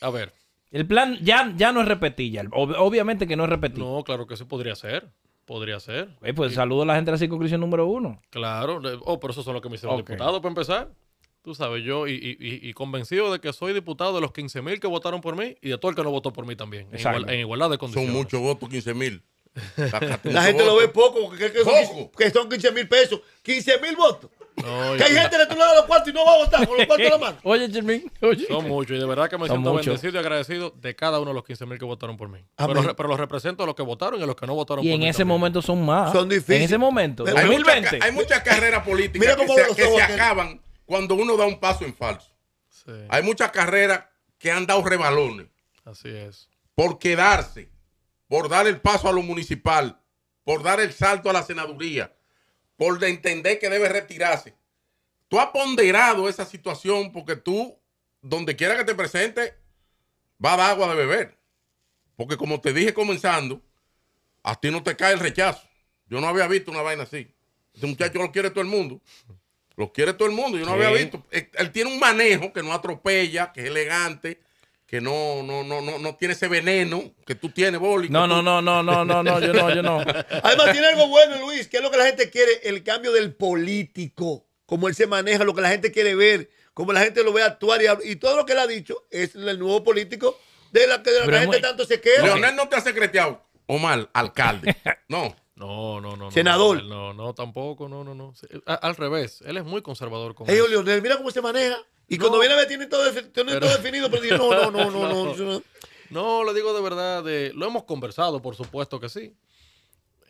a ver. El plan ya, ya no es repetir, ya. obviamente que no es repetir. No, claro que sí podría ser. Podría ser. pues saludo a la gente de la circunscripción número uno. Claro. Oh, pero eso son los que me hicieron diputado para empezar. Tú sabes, yo y, y, convencido de que soy diputado de los 15 mil que votaron por mí y de todo el que no votó por mí también. En, igualdad de condiciones. Son muchos votos, 15 mil. La, gente lo ve poco, porque son, que son 15 mil pesos. 15 mil votos. hay gente de tu lado de los cuartos y no va a votar por los cuartos de la mano. Oye, Germín. Oye. Son muchos y de verdad que me siento bendecido y agradecido de cada uno de los 15 mil que votaron por mí. Ah, pero, los represento a los que votaron y a los que no votaron y por mí. Y en ese momento son más. Son difíciles. En ese momento, hay 2020. hay muchas carreras políticas que, se, acaban cuando uno da un paso en falso. Sí, Hay muchas carreras que han dado rebalones así es. por quedarse, por dar el paso a lo municipal, por dar el salto a la senaduría, por entender que debe retirarse. Tú has ponderado esa situación porque tú, donde quiera que te presente, va a dar agua de beber. Porque como te dije comenzando, a ti no te cae el rechazo. Yo no había visto una vaina así. Este muchacho lo quiere todo el mundo. Lo quiere todo el mundo. Yo no había visto. él, tiene un manejo que no atropella, que es elegante, que no, no, no, no, no tiene ese veneno que tú tienes, Boli. No, no, no, no, no, no, no, yo no, yo no. Además, tiene algo bueno, Luis, que es lo que la gente quiere, el cambio del político, cómo él se maneja, lo que la gente quiere ver, cómo la gente lo ve actuar y, todo lo que él ha dicho es el nuevo político de la que la, gente tanto se queda. Leonel no te ha secreteado. Omar, alcalde. No. No, no, no. Senador. No, no, tampoco, no, no, no. Al, revés, él es muy conservador con Ey, mira cómo se maneja. Y cuando viene a ver, tiene todo, definido, pero dice, no, no, no, no, no. No, lo digo de verdad, lo hemos conversado, por supuesto que sí.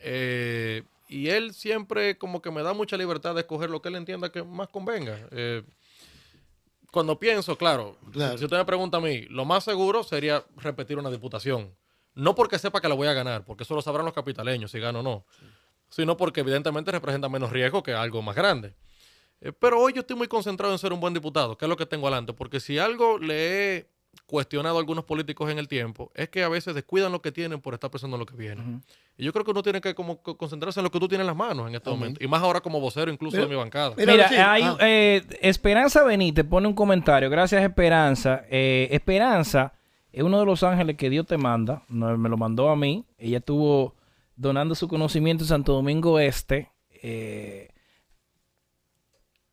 Eh, y él siempre como que me da mucha libertad de escoger lo que él entienda que más convenga. Eh, cuando pienso, claro, si usted me pregunta a mí, lo más seguro sería repetir una diputación. No porque sepa que la voy a ganar, porque eso lo sabrán los capitaleños si gano o no, sino porque evidentemente representa menos riesgo que algo más grande. Eh, pero hoy yo estoy muy concentrado en ser un buen diputado, que es lo que tengo adelante, porque si algo le he cuestionado a algunos políticos en el tiempo, es que a veces descuidan lo que tienen por estar pensando en lo que viene. Y yo creo que uno tiene que concentrarse en lo que tú tienes en las manos en este momento. Y más ahora como vocero incluso de mi bancada. Mira, hay, ah. eh, Esperanza Benítez pone un comentario. Gracias, Esperanza. Eh, Esperanza es uno de los ángeles que Dios te manda, me lo mandó a mí. Ella estuvo donando su conocimiento en Santo Domingo Este. Eh,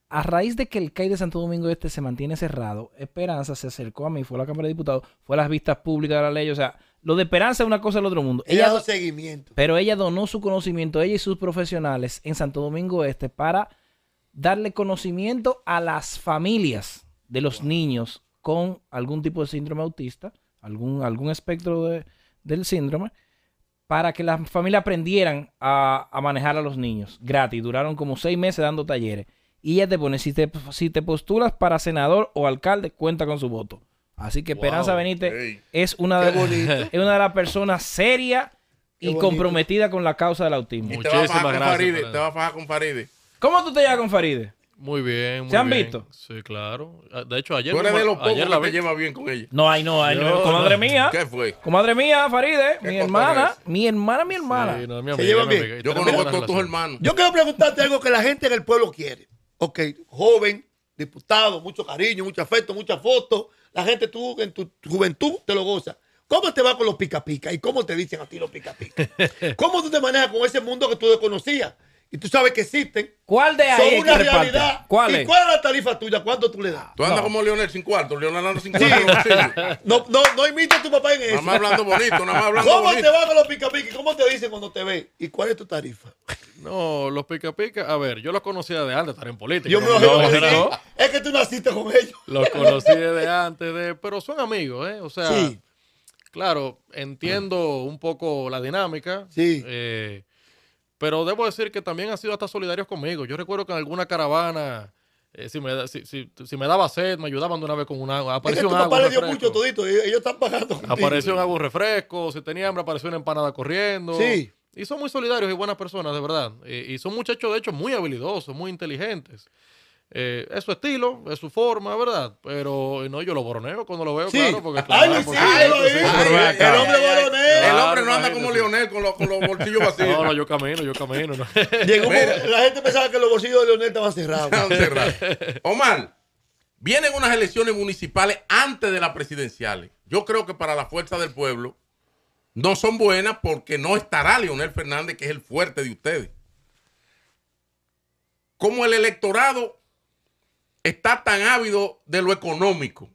a raíz de que el CAI de Santo Domingo Este se mantiene cerrado, Esperanza se acercó a mí, fue a la Cámara de Diputados, fue a las vistas públicas de la ley. O sea, lo de Esperanza es una cosa del otro mundo. Ella, hizo seguimiento. Pero ella donó su conocimiento, ella y sus profesionales en Santo Domingo Este para darle conocimiento a las familias de los niños con algún tipo de síndrome autista algún, algún espectro del síndrome, para que las familias aprendieran a, manejar a los niños gratis. Duraron como seis meses dando talleres. Y ella te pone, si te, si te postulas para senador o alcalde, cuenta con su voto. Así que Esperanza Benítez es, una de, es una de las personas serias y comprometida con la causa del autismo. Muchísimas gracias. te va a con Faride. ¿Cómo tú te llevas con Faride? Muy bien. Muy ¿Se han visto? Sí, claro. Ah, de hecho, ayer. eres de los ayer la que lleva bien con ella. No, ay, no, ay, no. Comadre mía. ¿Qué fue? Comadre mía, Faride. Mi hermana, mi hermana. Mi hermana, Se llevan bien. Yo conozco a tus hermanos. Yo quiero preguntarte algo que la gente en el pueblo quiere. Ok, joven, diputado, mucho cariño, mucho afecto, muchas fotos. La gente tú en tu juventud te lo goza. ¿Cómo te va con los pica pica? ¿Y cómo te dicen a ti los pica pica? ¿Cómo tú te manejas con ese mundo que tú desconocías? y tú sabes que existen. ¿Cuál de ahí? Son una realidad. ¿Cuál ¿Y cuál es la tarifa tuya? ¿Cuánto tú le das? Tú andas como Leonel sin cuarto, Leonel anda sin cuarto. no, no, no imites a tu papá en eso. Nada más hablando bonito, nada más hablando ¿Cómo te va con los pica ¿Cómo te dicen cuando te ven? ¿Y cuál es tu tarifa? No, los pica-pica... a ver, yo los conocía de antes, estar en política. Yo me lo no, Es que tú naciste con ellos. Los conocí de antes, de, pero son amigos, ¿eh? O sea, sí. claro, entiendo un poco la dinámica. Sí. Eh, pero debo decir que también han sido hasta solidarios conmigo. Yo recuerdo que en alguna caravana, eh, si, me, daba sed, me ayudaban de una vez con un agua. Apareció un agua, le dio refresco. mucho Apareció un agua refresco, si tenía hambre apareció una empanada corriendo. Sí. Y son muy solidarios y buenas personas, de verdad. Y, y son muchachos, de hecho, muy habilidosos, muy inteligentes. Eh, es su estilo, es su forma, ¿verdad? Pero eh, no, yo lo boroneo cuando lo veo, claro, porque sí, el hombre boroneo. El hombre no anda como Leonel con los, con los bolsillos vacíos. No, no, yo camino, yo camino. la gente pensaba que los bolsillos de Leonel estaban cerrados. Estaban cerrados. Omar, vienen unas elecciones municipales antes de las presidenciales. Yo creo que para la fuerza del pueblo no son buenas porque no estará Leonel Fernández, que es el fuerte de ustedes. Como el electorado está tan ávido de lo económico,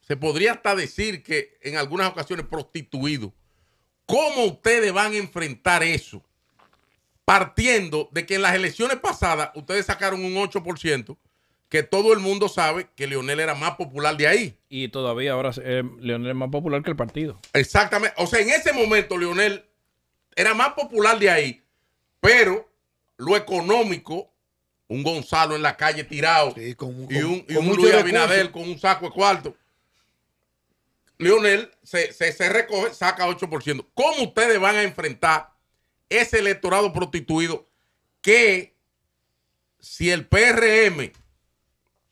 se podría hasta decir que en algunas ocasiones prostituido. ¿Cómo ustedes van a enfrentar eso? Partiendo de que en las elecciones pasadas ustedes sacaron un 8%, que todo el mundo sabe que Leonel era más popular de ahí. Y todavía ahora eh, Leonel es más popular que el partido. Exactamente. O sea, en ese momento Leonel era más popular de ahí, pero lo económico un Gonzalo en la calle tirado y un, un Luis Abinadel con un saco de cuarto. Leonel se, se recoge, saca 8%. ¿Cómo ustedes van a enfrentar ese electorado prostituido que si el PRM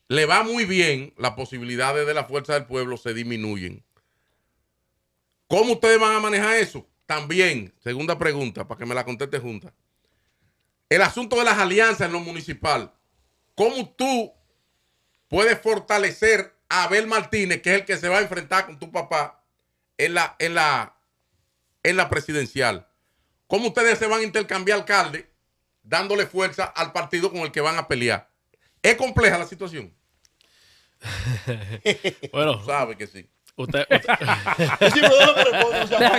le va muy bien, las posibilidades de la fuerza del pueblo se disminuyen? ¿Cómo ustedes van a manejar eso? También, segunda pregunta, para que me la conteste junta el asunto de las alianzas en lo municipal. ¿Cómo tú puedes fortalecer a Abel Martínez, que es el que se va a enfrentar con tu papá en la, en la, en la presidencial? ¿Cómo ustedes se van a intercambiar alcalde dándole fuerza al partido con el que van a pelear? ¿Es compleja la situación? bueno, sabe que sí. Usted,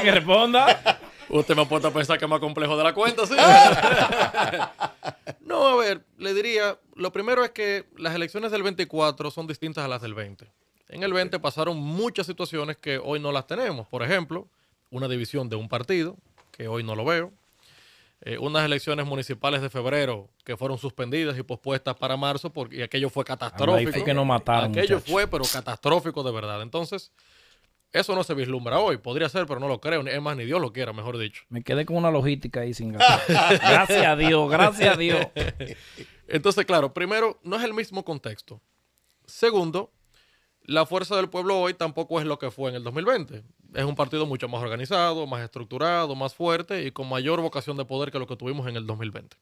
que responda. Usted me ha a pensar que es más complejo de la cuenta, sí. no, a ver, le diría, lo primero es que las elecciones del 24 son distintas a las del 20. En el 20 pasaron muchas situaciones que hoy no las tenemos. Por ejemplo, una división de un partido, que hoy no lo veo. Eh, unas elecciones municipales de febrero que fueron suspendidas y pospuestas para marzo, porque aquello fue catastrófico. Ah, ahí fue que no mataron, aquello fue, pero catastrófico de verdad. Entonces, eso no se vislumbra hoy. Podría ser, pero no lo creo. Es más, ni Dios lo quiera, mejor dicho. Me quedé con una logística ahí sin ganar. gracias a Dios, gracias a Dios. Entonces, claro, primero, no es el mismo contexto. Segundo, la fuerza del pueblo hoy tampoco es lo que fue en el 2020. Es un partido mucho más organizado, más estructurado, más fuerte y con mayor vocación de poder que lo que tuvimos en el 2020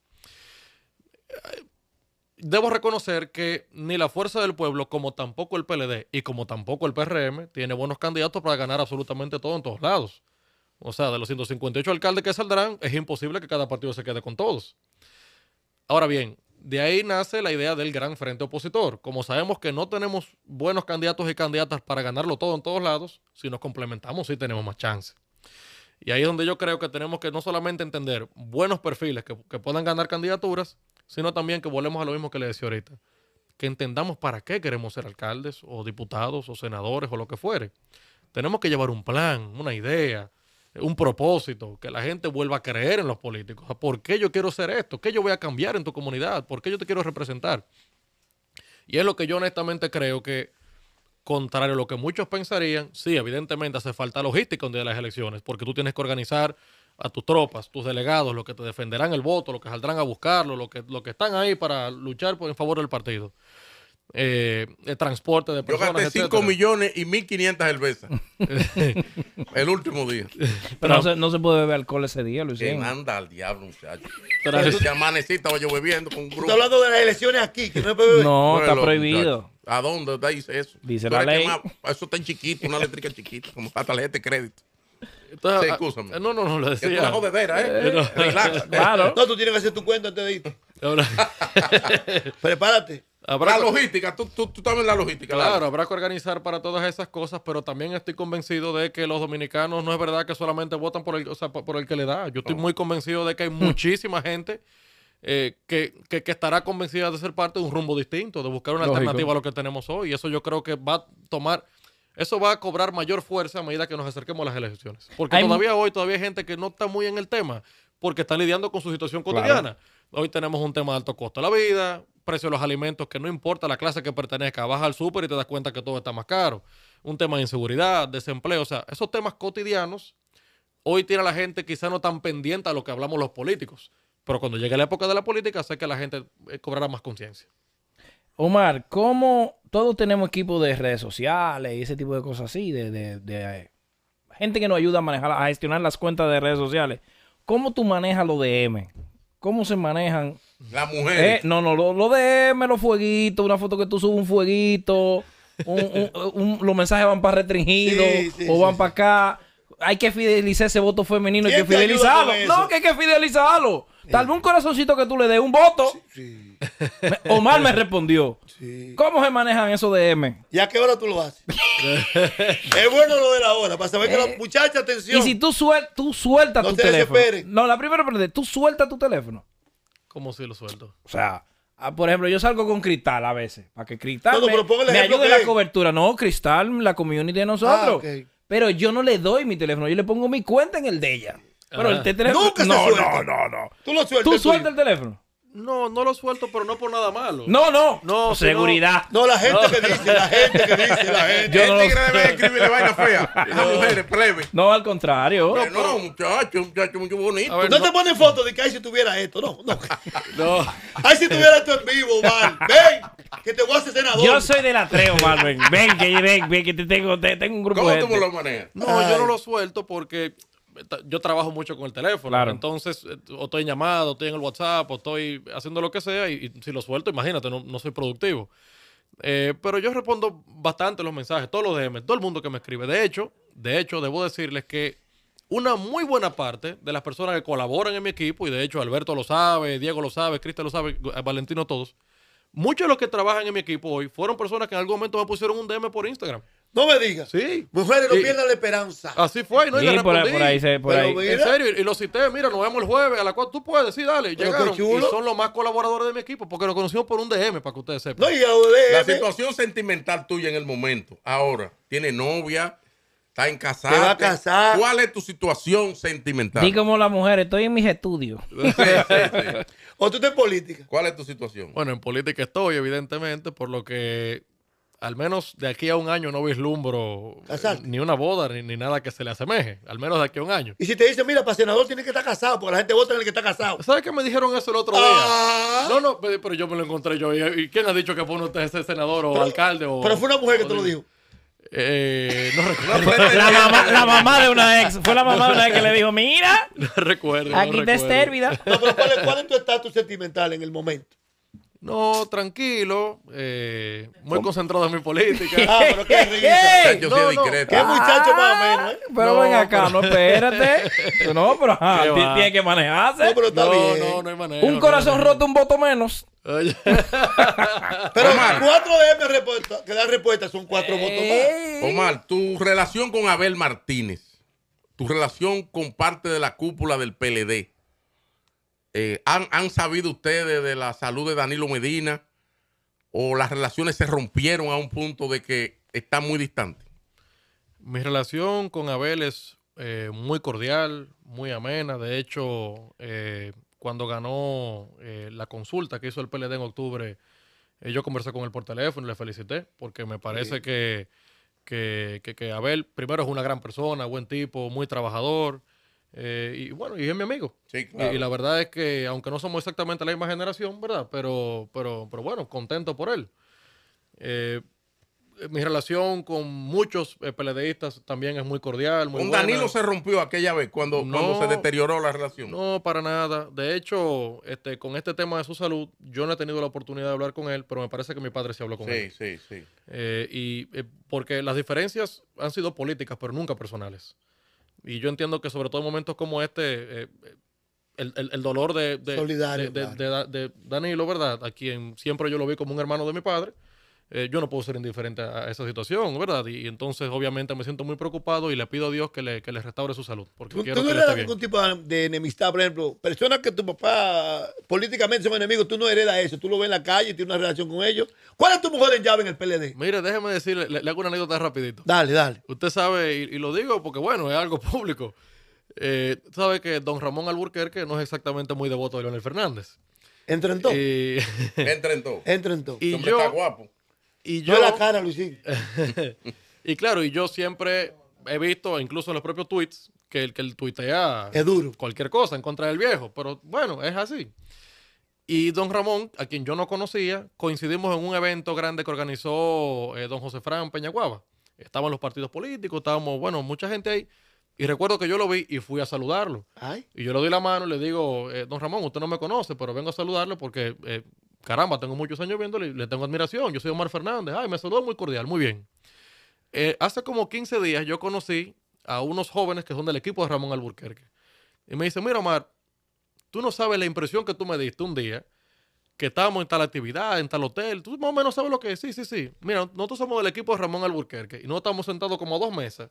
debo reconocer que ni la Fuerza del Pueblo, como tampoco el PLD y como tampoco el PRM, tiene buenos candidatos para ganar absolutamente todo en todos lados. O sea, de los 158 alcaldes que saldrán, es imposible que cada partido se quede con todos. Ahora bien, de ahí nace la idea del gran frente opositor. Como sabemos que no tenemos buenos candidatos y candidatas para ganarlo todo en todos lados, si nos complementamos sí tenemos más chance. Y ahí es donde yo creo que tenemos que no solamente entender buenos perfiles que, que puedan ganar candidaturas, sino también que volvemos a lo mismo que le decía ahorita, que entendamos para qué queremos ser alcaldes o diputados o senadores o lo que fuere. Tenemos que llevar un plan, una idea, un propósito, que la gente vuelva a creer en los políticos. ¿Por qué yo quiero ser esto? ¿Qué yo voy a cambiar en tu comunidad? ¿Por qué yo te quiero representar? Y es lo que yo honestamente creo que, contrario a lo que muchos pensarían, sí, evidentemente hace falta logística un día de las elecciones, porque tú tienes que organizar a tus tropas, tus delegados, los que te defenderán el voto, los que saldrán a buscarlo, los que, que están ahí para luchar por, en favor del partido. Eh, el transporte de personas. Yo gasté 5 millones y 1.500 cervezas. el último día. Pero, no, se, no se puede beber alcohol ese día, Luis. manda eh, al diablo, muchacho. Pero se estaba yo bebiendo con un grupo. Está hablando de las elecciones aquí, no está prohibido. ¿A dónde dice eso? Dice la ley. eso está en chiquito, una eléctrica chiquita, como la tarjeta de crédito. Ah, eh, no, no, no, lo decía. vera, ¿eh? eh claro. No, tú tienes que hacer tu cuenta antes de irte. Prepárate. la logística, tú, tú, también la logística. Claro, habrá que organizar para todas esas cosas, pero también estoy convencido de que los dominicanos no es verdad que solamente votan por el, o sea, por el que le da. Yo estoy muy convencido de que hay mm. muchísima gente eh, que, estará convencida de ser parte de un rumbo distinto, de buscar una alternativa a lo que tenemos hoy. Y eso yo creo que va a tomar eso va a cobrar mayor fuerza a medida que nos acerquemos a las elecciones. Porque todavía hoy todavía hay gente que no está muy en el tema porque está lidiando con su situación cotidiana. Hoy tenemos un tema de alto costo de la vida, precio de los alimentos, que no importa la clase que pertenezca, vas al súper y te das cuenta que todo está más caro. Un tema de inseguridad, desempleo, o sea, esos temas cotidianos, hoy tiene a la gente quizá no tan pendiente a lo que hablamos los políticos, pero cuando llegue la época de la política, sé que la gente eh, cobrará más conciencia. Omar, ¿cómo todos tenemos equipos de redes sociales y ese tipo de cosas así, de, eh, gente que nos ayuda a manejar, a gestionar las cuentas de redes sociales? ¿Cómo tú manejas los DM? ¿Cómo se manejan? La mujeres. Eh, no, no, los lo DM, los fueguitos, una foto que tú subes un fueguito, los mensajes van para restringidos o van para acá. Hay que fidelizar ese voto femenino, hay que fidelizarlo. No, que hay que fidelizarlo. Tal eh. vez un corazoncito que tú le des, un voto. Omar me respondió. ¿Cómo se manejan eso de M? ¿Y a qué hora tú lo haces? es bueno lo de la hora, para saber que la eh, muchacha, atención. Y si tú, suel tú sueltas no tu teléfono. No, la primera pregunta, tú sueltas tu teléfono. ¿Cómo si lo suelto? O sea, ah, por ejemplo, yo salgo con Cristal a veces, para que Cristal no, no, me, ayude la cobertura. No, Cristal, la community de ah, nosotros. Pero yo no le doy mi teléfono, yo le pongo mi cuenta en el de ella. Bueno, el teléfono. Nunca no, se suelta. No, no, no. Tú lo sueltas. Tú sueltas el teléfono. No, no lo suelto, pero no por nada malo. No, no. No, seguridad. No, la gente que dice, la gente que dice, la gente. que no tigre debe escribirle vaina fea. Las mujeres, plebe. No, al contrario. No, no, muchacho, muchacho, mucho bonito. no, te ponen fotos de que ahí si tuviera esto, no, no. no. ahí si tuviera esto en vivo, Omar. Ven, que te voy a hacer senador. Yo soy del atreo, Omar. Ven, ven, que, ven, ven, que te tengo, tengo un grupo ¿Cómo de tú gente. lo manejas? No, yo no lo suelto porque yo trabajo mucho con el teléfono. Entonces, eh, o estoy en llamado, estoy en el WhatsApp, o estoy haciendo lo que sea, y, si lo suelto, imagínate, no, soy productivo. Eh, pero yo respondo bastante los mensajes, todos los DM, todo el mundo que me escribe. De hecho, de hecho, debo decirles que una muy buena parte de las personas que colaboran en mi equipo, y de hecho Alberto lo sabe, Diego lo sabe, Cristian lo sabe, eh, Valentino todos, muchos de los que trabajan en mi equipo hoy fueron personas que en algún momento me pusieron un DM por Instagram. No me digas. Sí. Mujeres, no pierdan la esperanza. Así fue, ¿no? Y a le por, ahí se, en serio, y, lo cité, mira, nos vemos el jueves, a la cual tú puedes, sí, dale. Llegaron. Y son los más colaboradores de mi equipo, porque lo conocimos por un DM, para que ustedes sepan. No, la situación sentimental tuya en el momento, ahora, tiene novia, está en casada. Te va a casar. ¿Cuál es tu situación sentimental? Digo como la mujer, estoy en mis estudios. Sí, ¿O tú estás en política? ¿Cuál es tu situación? Bueno, en política estoy, evidentemente, por lo que al menos de aquí a un año no vislumbro eh, ni una boda ni, nada que se le asemeje, al menos de aquí a un año. Y si te dicen, mira, para senador tiene que estar casado, porque la gente vota en el que está casado. ¿Sabes qué me dijeron eso el otro día? Ah. No, no, pero yo me lo encontré yo. ¿Y quién ha dicho que fue uno de ese senador o alcalde? O, pero fue una mujer que te lo dijo. Eh, no recuerdo. La mamá, la, mamá, de una ex. Fue la mamá de una ex que le dijo: Mira, no recuerdo. Aquí te recuerdo. Es ¿cuál es tu estatus sentimental en el momento? No, tranquilo, eh, muy concentrado en mi política. ah, pero qué risa. Yo no, no. Qué muchacho más o ah, menos, ¿eh? Pero ven acá, no, espérate. no, pero tiene que manejarse. No, pero está bien. No, no no hay manera. Un corazón roto, un voto menos. Oye. pero Omar, cuatro de respuesta, que dan respuesta son cuatro votos más. Omar, tu relación con Abel Martínez, tu relación con parte de la cúpula del PLD eh, ¿han, sabido ustedes de la salud de Danilo Medina? ¿O las relaciones se rompieron a un punto de que está muy distante. Mi relación con Abel es eh, muy cordial, muy amena. De hecho, eh, cuando ganó la consulta que hizo el PLD en octubre, yo conversé con él por teléfono y le felicité porque me parece que, que Abel, primero, es una gran persona, buen tipo, muy trabajador. Eh, y bueno, y es mi amigo. y, la verdad es que, aunque no somos exactamente la misma generación, ¿verdad? Pero, pero, pero bueno, contento por él. Eh, mi relación con muchos eh, también es muy cordial. Muy Un Danilo se rompió aquella vez cuando, no, se deterioró la relación. No, para nada. De hecho, este, con este tema de su salud, yo no he tenido la oportunidad de hablar con él, pero me parece que mi padre se habló con él. Sí, sí, sí. Eh, porque las diferencias han sido políticas, pero nunca personales. Y yo entiendo que sobre todo en momentos como este, eh, eh, el, dolor de, de, de, Danilo, ¿verdad? A quien siempre yo lo vi como un hermano de mi padre, eh, yo no puedo ser indiferente a esa situación, ¿verdad? Y, entonces, obviamente, me siento muy preocupado y le pido a Dios que le, restaure su salud. Porque ¿Tú, no heredas algún tipo de enemistad, por ejemplo? Personas que tu papá políticamente son enemigos, tú no heredas eso, tú lo ves en la calle y tienes una relación con ellos. ¿Cuál es tu mejor llave en el PLD? Mire, déjeme decirle, le, hago una anécdota rapidito. Dale, dale. Usted sabe, y, lo digo porque, bueno, es algo público. Eh, sabe que don Ramón Alburquerque no es exactamente muy devoto de Leonel Fernández. Entrentó. Y... en todo. Y yo, está guapo. Y yo, la cara, Luisín. y claro, y yo siempre he visto, incluso en los propios tweets, que el que el tuitea duro. cualquier cosa en contra del viejo, pero bueno, es así. Y don Ramón, a quien yo no conocía, coincidimos en un evento grande que organizó eh, don José Fran Peñaguaba. Estaban los partidos políticos, estábamos, bueno, mucha gente ahí. Y recuerdo que yo lo vi y fui a saludarlo. Y yo le doy la mano y le digo, eh, don Ramón, usted no me conoce, pero vengo a saludarlo porque eh, caramba, tengo muchos años viéndole, le tengo admiración. Yo soy Omar Fernández, ay, me saludó muy cordial, muy bien. Eh, hace como 15 días yo conocí a unos jóvenes que son del equipo de Ramón Alburquerque. Y me dice, mira Omar, tú no sabes la impresión que tú me diste un día, que estábamos en tal actividad, en tal hotel, tú más o menos sabes lo que es, sí, sí, sí. Mira, nosotros somos del equipo de Ramón Alburquerque y no estamos sentados como a dos mesas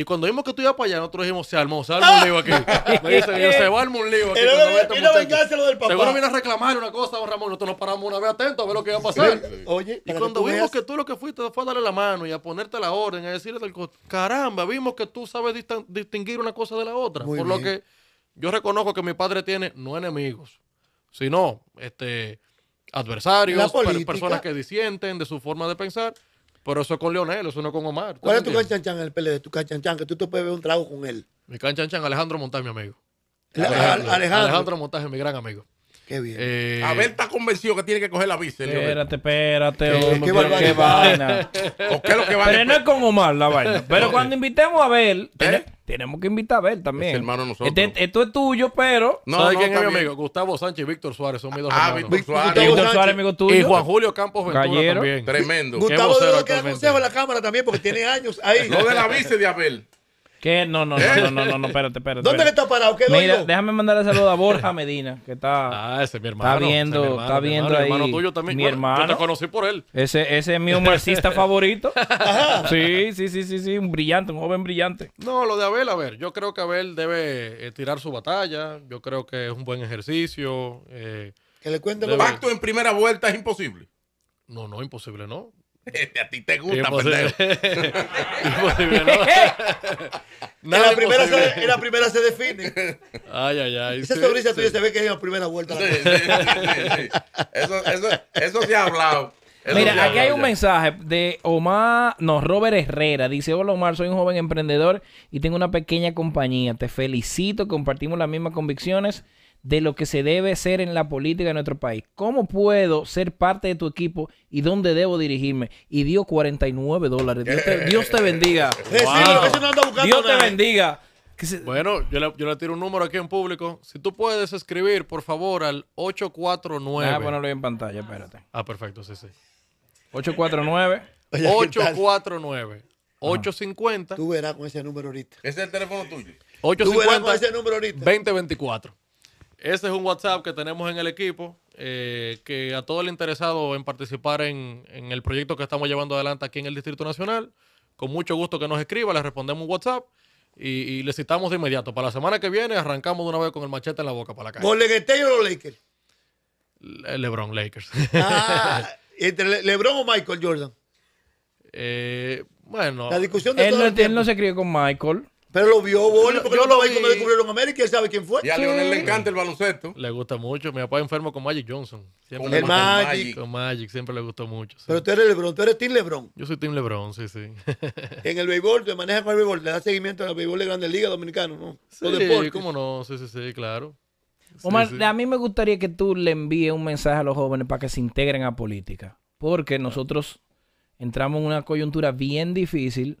y cuando vimos que tú ibas para allá, nosotros dijimos, se armó, se armó un lío aquí. Me dice, se va a armar un lío aquí. Este a vengarse lo del papá. Seguro viene a reclamar una cosa, don Ramón. Nosotros nos paramos una vez atentos a ver lo que iba a pasar. Oye, y cuando vimos que tú lo que fuiste fue a darle la mano y a ponerte la orden, a decirle del caramba, vimos que tú sabes distinguir una cosa de la otra. por lo que yo reconozco que mi padre tiene no enemigos, sino este adversarios, personas que disienten de su forma de pensar. Pero eso es con Leonel, eso no con Omar. ¿Cuál es tu canchanchan en el PLD? Tu canchanchan, que tú te puedes beber un trago con él. Mi canchanchan, Alejandro Montaje, mi amigo. Alejandro, Alejandro Montaje, mi gran amigo. Qué bien. Eh, Abel está convencido que tiene que coger la bici. Espérate, espérate. qué, vaina. que Pero no es con Omar la vaina. Pero cuando invitemos a Abel, ¿Eh? tenemos que invitar a Abel también. hermano este, esto es tuyo, pero. No, ¿sabes no, quién mi amigo? Gustavo Sánchez y Víctor Suárez son mis dos ah, hermanos. Víctor Suárez. amigo tuyo. Y Juan Julio Campos Ventura también. Tremendo. Gustavo lo que consejo en la cámara también porque tiene años ahí. No de la bici de Abel. ¿Qué? No, no, ¿Eh? no, no, no, no, espérate, espérate. ¿Dónde le está parado? ¿Qué Mira, déjame mandarle saludo a Borja Medina, que está. Ah, ese es mi hermano. Está viendo, está viendo ahí. Mi hermano tuyo también. Mi hermano. Yo te conocí por él. Ese, ese es mi marxista favorito. Sí, sí, sí, sí, sí. Un brillante, un joven brillante. No, lo de Abel, a ver, yo creo que Abel debe eh, tirar su batalla. Yo creo que es un buen ejercicio. Eh, que le cuente debe... lo Pacto en primera vuelta es imposible. No, no, imposible, no. A ti te gusta, pendejo. no. en, la primera se, define. Ay, ay, ay. Esa sí, sonrisa tuya se ve que es la primera vuelta. eso, eso, eso se ha hablado. Mira, aquí hay un mensaje de Omar, no, Robert Herrera. Dice, hola Omar, soy un joven emprendedor y tengo una pequeña compañía. Te felicito, compartimos las mismas convicciones de lo que se debe ser en la política de nuestro país. ¿Cómo puedo ser parte de tu equipo y dónde debo dirigirme? Y dio 49 dólares. Dios te, bendiga. Dios te bendiga. Bueno, yo le, tiro un número aquí en público. Si tú puedes escribir, por favor, al 849. Ah, ponerlo en pantalla, espérate. Ah, perfecto, sí, sí. 849. 849. 850. Tú verás con ese número ahorita. Ese es el teléfono tuyo. 850. verás con ese número ahorita. 2024. Ese es un WhatsApp que tenemos en el equipo, eh, que a todo el interesado en participar en, el proyecto que estamos llevando adelante aquí en el Distrito Nacional, con mucho gusto que nos escriba, le respondemos un WhatsApp y, y, le citamos de inmediato. Para la semana que viene arrancamos de una vez con el machete en la boca para la calle. ¿Con State o los Lakers? LeBron Lakers. Ah, ¿Entre LeBron o Michael Jordan? Eh, bueno. La discusión de él, no, él no se crió con Michael. Pero lo vio Boli, porque no lo vi cuando descubrieron América, él sabe quién fue. Y a Leonel le encanta el baloncesto. Le gusta mucho. Mi papá es enfermo con Magic Johnson. Siempre con el Magic. Magic. Con Magic, siempre le gustó mucho. Pero tú eres LeBron, tú eres Team LeBron. Yo soy Team LeBron, sí, sí. en el béisbol, te manejas con el béisbol, le das seguimiento al béisbol de Grandes Ligas Dominicano, ¿no? Sí, cómo no, sí, sí, sí, claro. Omar, a mí me gustaría que tú le envíes un mensaje a los jóvenes para que se integren a política. Porque nosotros entramos en una coyuntura bien difícil.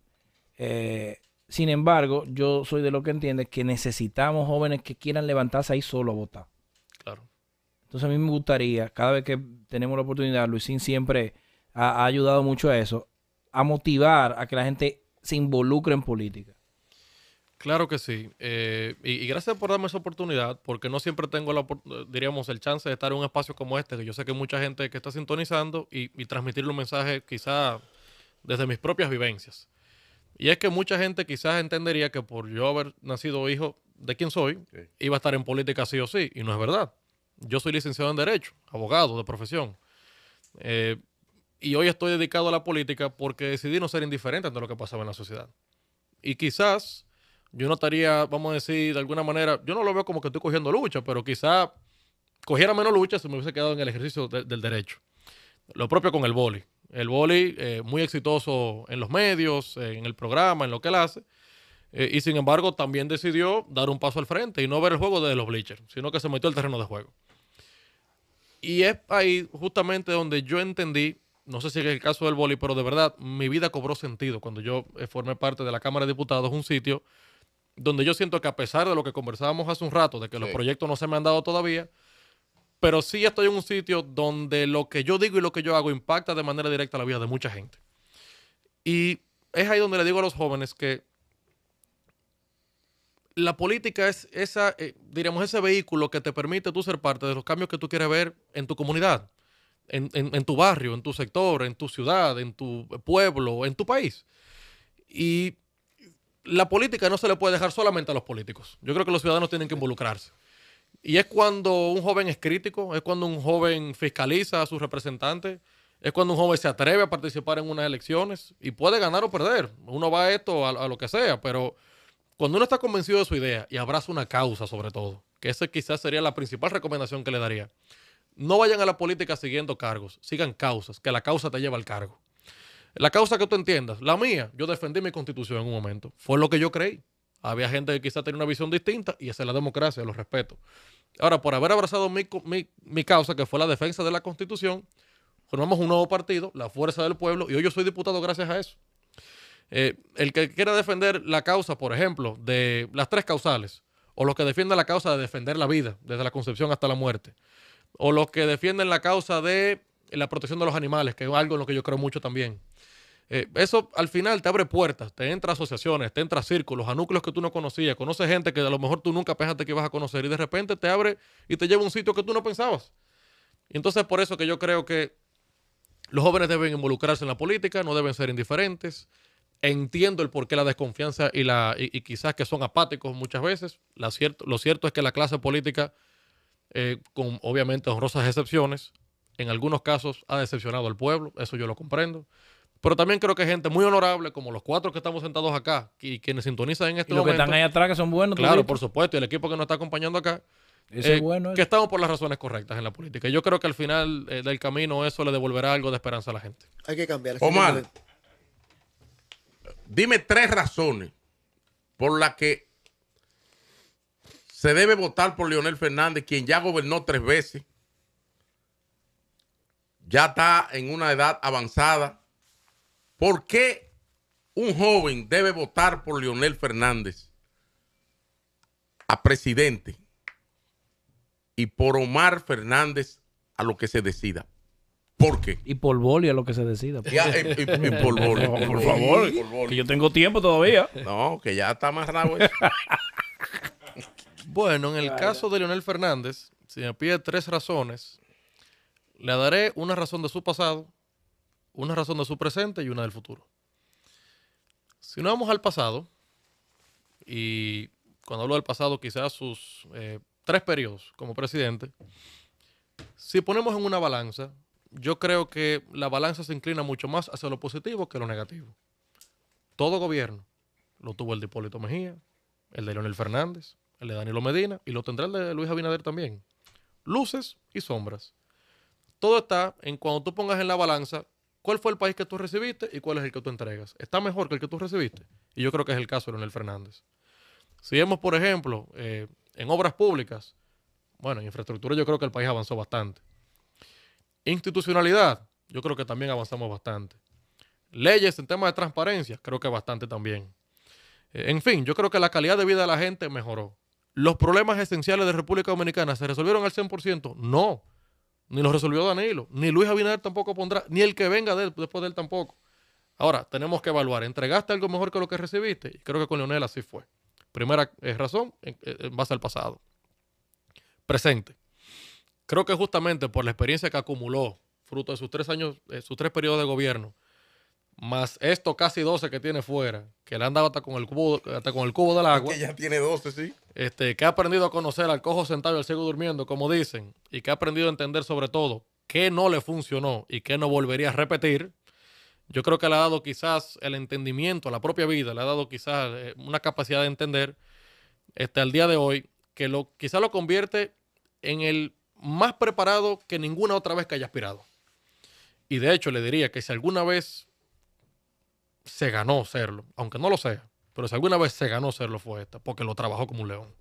Eh, sin embargo, yo soy de lo que entiende que necesitamos jóvenes que quieran levantarse ahí solo a votar. Claro. Entonces a mí me gustaría, cada vez que tenemos la oportunidad, Luisín siempre ha, ayudado mucho a eso, a motivar a que la gente se involucre en política. Claro que sí. Eh, y, gracias por darme esa oportunidad, porque no siempre tengo, la, diríamos, el chance de estar en un espacio como este, que yo sé que hay mucha gente que está sintonizando y, y transmitirle un mensaje quizá desde mis propias vivencias. Y es que mucha gente quizás entendería que por yo haber nacido hijo de quien soy, iba a estar en política sí o sí, y no es verdad. Yo soy licenciado en Derecho, abogado de profesión. Eh, y hoy estoy dedicado a la política porque decidí no ser indiferente ante lo que pasaba en la sociedad. Y quizás yo no estaría, vamos a decir, de alguna manera, yo no lo veo como que estoy cogiendo lucha, pero quizás cogiera menos lucha si me hubiese quedado en el ejercicio del derecho. Lo propio con el boli. El boli, eh, muy exitoso en los medios, en el programa, en lo que él hace. Eh, y sin embargo, también decidió dar un paso al frente y no ver el juego desde los bleachers, sino que se metió al terreno de juego. Y es ahí justamente donde yo entendí, no sé si es el caso del boli, pero de verdad, mi vida cobró sentido cuando yo eh, formé parte de la Cámara de Diputados, un sitio donde yo siento que a pesar de lo que conversábamos hace un rato, de que los proyectos no se me han dado todavía, pero sí estoy en un sitio donde lo que yo digo y lo que yo hago impacta de manera directa la vida de mucha gente. Y es ahí donde le digo a los jóvenes que la política es esa, eh, ese vehículo que te permite tú ser parte de los cambios que tú quieres ver en tu comunidad, en tu barrio, en tu sector, en tu ciudad, en tu pueblo, en tu país. Y la política no se le puede dejar solamente a los políticos. Yo creo que los ciudadanos tienen que involucrarse. Y es cuando un joven es crítico, es cuando un joven fiscaliza a sus representantes, es cuando un joven se atreve a participar en unas elecciones y puede ganar o perder. Uno va a esto, a, a lo que sea, pero cuando uno está convencido de su idea y abraza una causa sobre todo, que esa quizás sería la principal recomendación que le daría, no vayan a la política siguiendo cargos, sigan causas, que la causa te lleva al cargo. La causa que tú entiendas, la mía, yo defendí mi constitución en un momento, fue lo que yo creí, había gente que quizá tenía una visión distinta y esa es la democracia, lo respeto. Ahora, por haber abrazado mi, causa, que fue la defensa de la Constitución, formamos un nuevo partido, la Fuerza del Pueblo, y hoy yo soy diputado gracias a eso. Eh, el que quiera defender la causa, por ejemplo, de las tres causales, o los que defienden la causa de defender la vida, desde la concepción hasta la muerte, o los que defienden la causa de la protección de los animales, que es algo en lo que yo creo mucho también, eh, eso al final te abre puertas, te entra asociaciones, te entra círculos, a núcleos que tú no conocías, conoces gente que a lo mejor tú nunca pensaste que ibas a conocer y de repente te abre y te lleva a un sitio que tú no pensabas. entonces por eso que yo creo que los jóvenes deben involucrarse en la política, no deben ser indiferentes. Entiendo el por qué la desconfianza y, la, y, quizás que son apáticos muchas veces. lo cierto es que la clase política, eh, con obviamente honrosas excepciones, en algunos casos ha decepcionado al pueblo, eso yo lo comprendo. Pero también creo que gente muy honorable, como los cuatro que estamos sentados acá y quienes sintonizan en este y los que están ahí atrás que son buenos. Claro, por supuesto. Y el equipo que nos está acompañando acá. Eh, que eh. estamos por las razones correctas en la política. Yo creo que al final eh, del camino eso le devolverá algo de esperanza a la gente. Hay que cambiar. Omar, dime tres razones por las que se debe votar por Leonel Fernández, quien ya gobernó tres veces, ya está en una edad avanzada ¿Por qué un joven debe votar por Leonel Fernández a presidente y por Omar Fernández a lo que se decida? ¿Por qué? Y por boli a lo que se decida. y, por, boli, por, favor, que yo tengo tiempo todavía. No, que ya está más eso. bueno, en el caso de Leonel Fernández, si me pide tres razones, le daré una razón de su pasado, una razón de su presente y una del futuro. Si nos vamos al pasado, y cuando hablo del pasado, quizás sus eh, tres periodos como presidente, si ponemos en una balanza, yo creo que la balanza se inclina mucho más hacia lo positivo que lo negativo. Todo gobierno lo tuvo el de Hipólito Mejía, el de Leonel Fernández, el de Danilo Medina y lo tendrá el de Luis Abinader también. Luces y sombras. Todo está en cuando tú pongas en la balanza ¿Cuál fue el país que tú recibiste y cuál es el que tú entregas? ¿Está mejor que el que tú recibiste? Y yo creo que es el caso de Leonel Fernández. Si vemos, por ejemplo, eh, en obras públicas, bueno, en infraestructura yo creo que el país avanzó bastante. Institucionalidad, yo creo que también avanzamos bastante. Leyes en temas de transparencia, creo que bastante también. Eh, en fin, yo creo que la calidad de vida de la gente mejoró. ¿Los problemas esenciales de República Dominicana se resolvieron al 100%? No. Ni lo resolvió Danilo, ni Luis Abinader tampoco pondrá, ni el que venga después de él tampoco. Ahora, tenemos que evaluar, ¿entregaste algo mejor que lo que recibiste? Y creo que con Leonel así fue. Primera eh, razón, eh, en, base al pasado. Presente. Creo que justamente por la experiencia que acumuló, fruto de sus tres años, de eh, sus tres periodos de gobierno, más esto casi 12 que tiene fuera, que le han dado hasta con el cubo, con el cubo del agua. Que ya tiene 12, sí. Este, que ha aprendido a conocer al cojo sentado y al ciego durmiendo, como dicen, y que ha aprendido a entender sobre todo qué no le funcionó y qué no volvería a repetir. Yo creo que le ha dado quizás el entendimiento a la propia vida, le ha dado quizás eh, una capacidad de entender este, al día de hoy, que lo, quizás lo convierte en el más preparado que ninguna otra vez que haya aspirado. Y de hecho le diría que si alguna vez se ganó serlo, aunque no lo sea, pero si alguna vez se ganó serlo fue esta, porque lo trabajó como un león.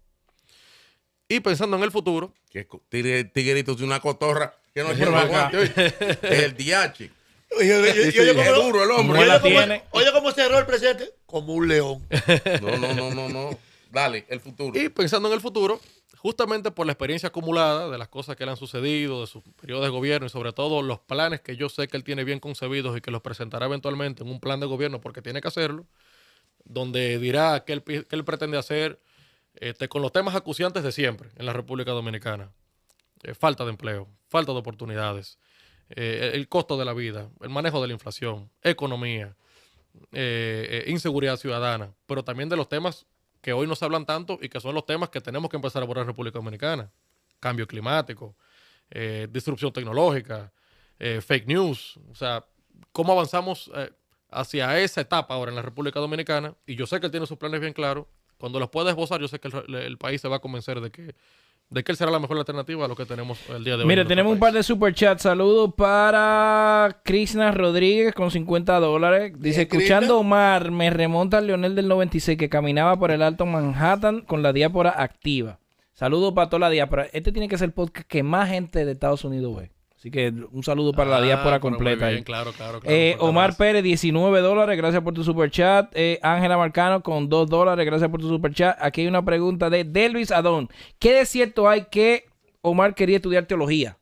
Y pensando en el futuro. Tiguerito tigueritos una cotorra que no quiero aguante es El DH. Oye, el hombre. Oye, cómo, se cerró el presidente Como un león. No, no, no, no, no. Dale, el futuro. Y pensando en el futuro, justamente por la experiencia acumulada de las cosas que le han sucedido, de su periodo de gobierno y sobre todo los planes que yo sé que él tiene bien concebidos y que los presentará eventualmente en un plan de gobierno porque tiene que hacerlo, donde dirá qué él, pretende hacer este, con los temas acuciantes de siempre en la República Dominicana. Eh, falta de empleo, falta de oportunidades, eh, el costo de la vida, el manejo de la inflación, economía, eh, inseguridad ciudadana, pero también de los temas que hoy no se hablan tanto y que son los temas que tenemos que empezar a abordar en República Dominicana. Cambio climático, eh, disrupción tecnológica, eh, fake news. O sea, ¿cómo avanzamos eh, hacia esa etapa ahora en la República Dominicana? Y yo sé que él tiene sus planes bien claros. Cuando los pueda esbozar, yo sé que el país se va a convencer de que ¿De qué será la mejor alternativa a lo que tenemos el día de hoy? Mire, tenemos un par de chats. Saludos para Krishna Rodríguez con 50 dólares. Dice, escuchando Omar, me remonta al Leonel del 96 que caminaba por el Alto Manhattan con la diápora activa. Saludos para toda la diápora. Este tiene que ser el podcast que más gente de Estados Unidos ve. Así que un saludo para la diáspora completa. Omar Pérez, 19 dólares, gracias por tu super chat. Ángela Marcano con 2 dólares, gracias por tu super chat. Aquí hay una pregunta de Delvis Adón. ¿Qué de cierto hay que Omar quería estudiar teología?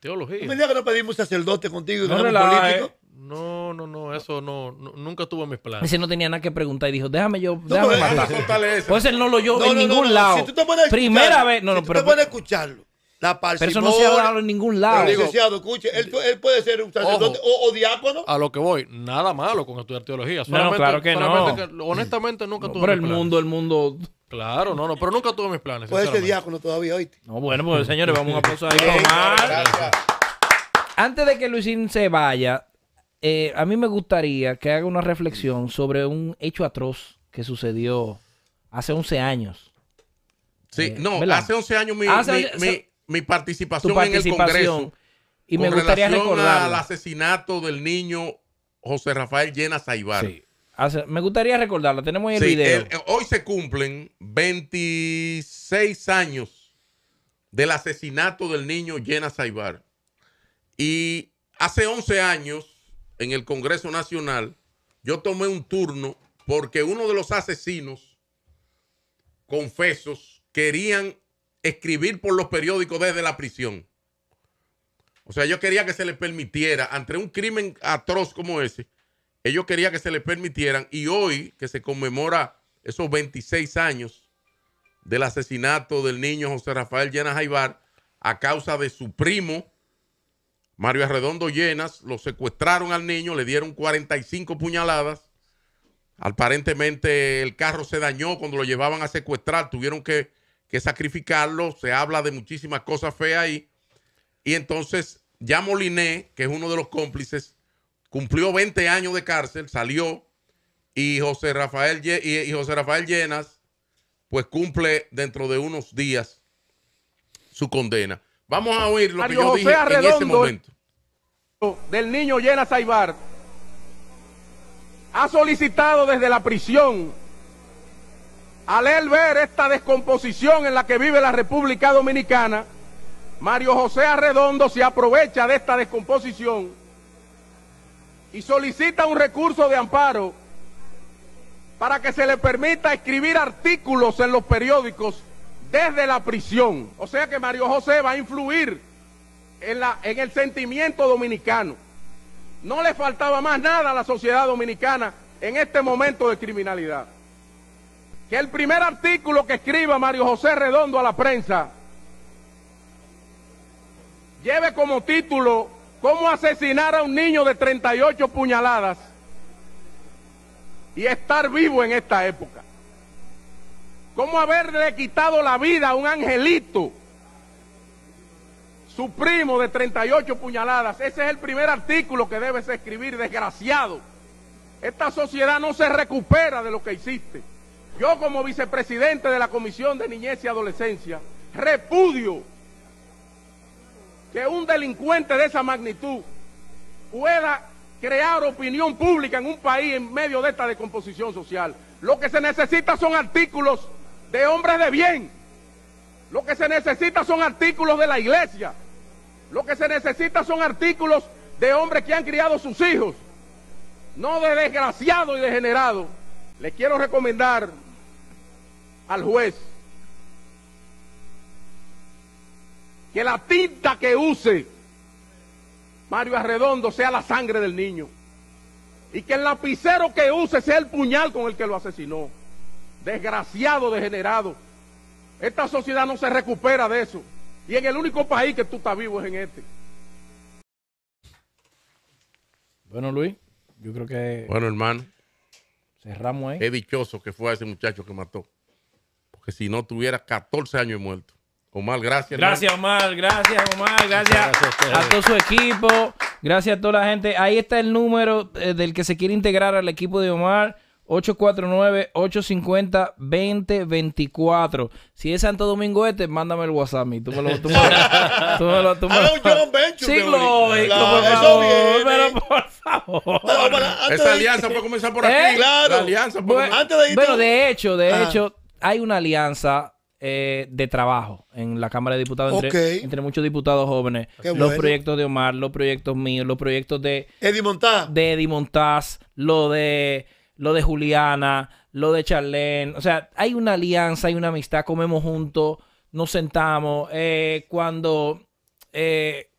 Teología. Un día que no pedimos sacerdote contigo y no, político? No, no, no, eso no, no nunca tuvo mis planes. Ese no tenía nada que preguntar y dijo, déjame yo, déjame no, eso. Pues él no lo yo en ningún lado. Si te Primera vez, no, no, tú pero, te puedes escucharlo la Pero eso no se ha hablado en ningún lado. Pero, licenciado, escuche, él, puede ser un sacerdote o, diácono. A lo que voy, nada malo con estudiar teología. Solamente, no, claro que no. honestamente, nunca mis tuve. Pero el mundo, el mundo. Claro, no, no, pero nunca tuve mis planes. Puede ser diácono todavía, hoy. No, bueno, pues mm. señores, vamos a aplauso ahí. Antes de que Luisín se vaya, eh, a mí me gustaría que haga una reflexión sobre un hecho atroz que sucedió hace 11 años. Sí, eh, no, hace 11 años mi, mi participación, en el Congreso. Y me con gustaría al asesinato del niño José Rafael Llena Saibar. Me gustaría recordarla, tenemos el hoy se cumplen 26 años del asesinato del niño Llena Saibar. Y hace 11 años, en el Congreso Nacional, yo tomé un turno porque uno de los asesinos confesos querían escribir por los periódicos desde la prisión. O sea, yo quería que se le permitiera, ante un crimen atroz como ese, ellos querían que se le permitieran y hoy que se conmemora esos 26 años del asesinato del niño José Rafael Llenas Jaibar a causa de su primo Mario Arredondo Llenas, lo secuestraron al niño, le dieron 45 puñaladas. Aparentemente el carro se dañó cuando lo llevaban a secuestrar, tuvieron que que sacrificarlo, se habla de muchísimas cosas feas ahí. Y entonces ya Moliné, que es uno de los cómplices, cumplió 20 años de cárcel, salió, y José Rafael, y José Rafael Llenas, pues cumple dentro de unos días su condena. Vamos a oír lo que yo dije en ese momento. Del niño Llenas Aibar ha solicitado desde la prisión al él ver esta descomposición en la que vive la República Dominicana, Mario José Arredondo se aprovecha de esta descomposición y solicita un recurso de amparo para que se le permita escribir artículos en los periódicos desde la prisión. O sea que Mario José va a influir en, en el sentimiento dominicano. No le faltaba más nada a la sociedad dominicana en este momento de criminalidad que el primer artículo que escriba Mario José Redondo a la prensa lleve como título cómo asesinar a un niño de 38 puñaladas y estar vivo en esta época. Cómo haberle quitado la vida a un angelito, su primo de 38 puñaladas. Ese es el primer artículo que debes escribir, desgraciado. Esta sociedad no se recupera de lo que hiciste. Yo como vicepresidente de la Comisión de Niñez y Adolescencia repudio que un delincuente de esa magnitud pueda crear opinión pública en un país en medio de esta descomposición social. Lo que se necesita son artículos de hombres de bien. Lo que se necesita son artículos de la iglesia. Lo que se necesita son artículos de hombres que han criado sus hijos. No de desgraciados y degenerados. Les quiero recomendar al juez que la tinta que use Mario Arredondo sea la sangre del niño y que el lapicero que use sea el puñal con el que lo asesinó. Desgraciado, degenerado. Esta sociedad no se recupera de eso. Y en el único país que tú estás vivo es en este. Bueno, Luis, yo creo que... Bueno, hermano. Cerramos ahí. Qué dichoso que fue a ese muchacho que mató que si no tuviera 14 años muerto. Omar, gracias. Gracias, Omar. gracias, Omar. Gracias, a, todo su equipo. Gracias a toda la gente. Ahí está el número eh, del que se quiere integrar al equipo de Omar. 849-850-2024. Si es Santo Domingo este, mándame el WhatsApp. Tú me lo. Tú lo. Tú me lo. Tú me lo, Sí, lógico, Pero por favor. Esa alianza puede comenzar por ¿Eh? aquí. Claro. La alianza de de hecho, de hecho hay una alianza eh, de trabajo en la Cámara de Diputados entre, muchos diputados jóvenes. los proyectos de Omar, los proyectos míos, los proyectos de Eddie Montaz. De Eddie lo de lo de Juliana, lo de Charlene. O sea, hay una alianza, hay una amistad, comemos juntos, nos sentamos. Eh, cuando eh,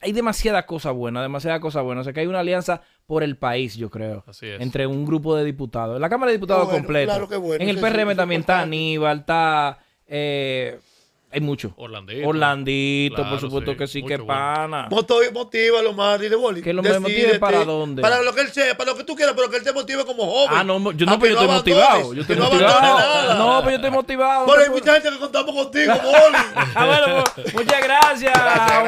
hay demasiada cosa buena, demasiada cosa buena. O sea que hay una alianza por el país, yo creo. Así es. Entre un grupo de diputados. La Cámara de Diputados completa. Claro en el PRM también está Aníbal, está eh, hay mucho. Orlandito. Orlandito, por supuesto que sí, que pana. motiva Motívalo, más, dile, Boli. Que lo me motive para dónde. Para lo que él sea, para lo que tú quieras, pero que él te motive como joven. Ah, no, yo, no, pero yo estoy motivado. Yo estoy no No, pero pues yo estoy motivado. Pero hay mucha que contamos contigo, Boli. ah, bueno, pues, muchas gracias,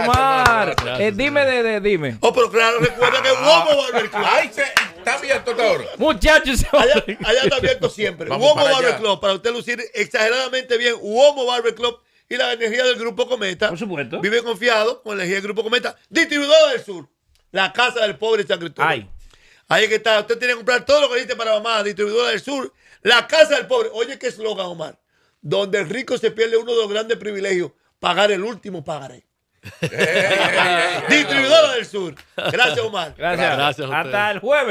Omar. Eh, dime, de, de, dime. Oh, pero claro, recuerda que Womo Barber Club. Ahí se, está abierto ahora. Muchachos. Allá, allá está abierto siempre. Womo Barber Club, para usted lucir exageradamente bien. Homo Barber Club y la energía del Grupo Cometa. Por supuesto. Vive confiado con la energía del Grupo Cometa. Distribuidor del Sur. La casa del pobre San Cristóbal. Ay. Ahí que está. Usted tiene que comprar todo lo que dice para mamá. Distribuidora del Sur. La casa del pobre. Oye, qué eslogan, Omar. Donde el rico se pierde uno de los grandes privilegios. Pagar el último, pagaré. Distribuidora del Sur. Gracias, Omar. Gracias. Hasta el jueves.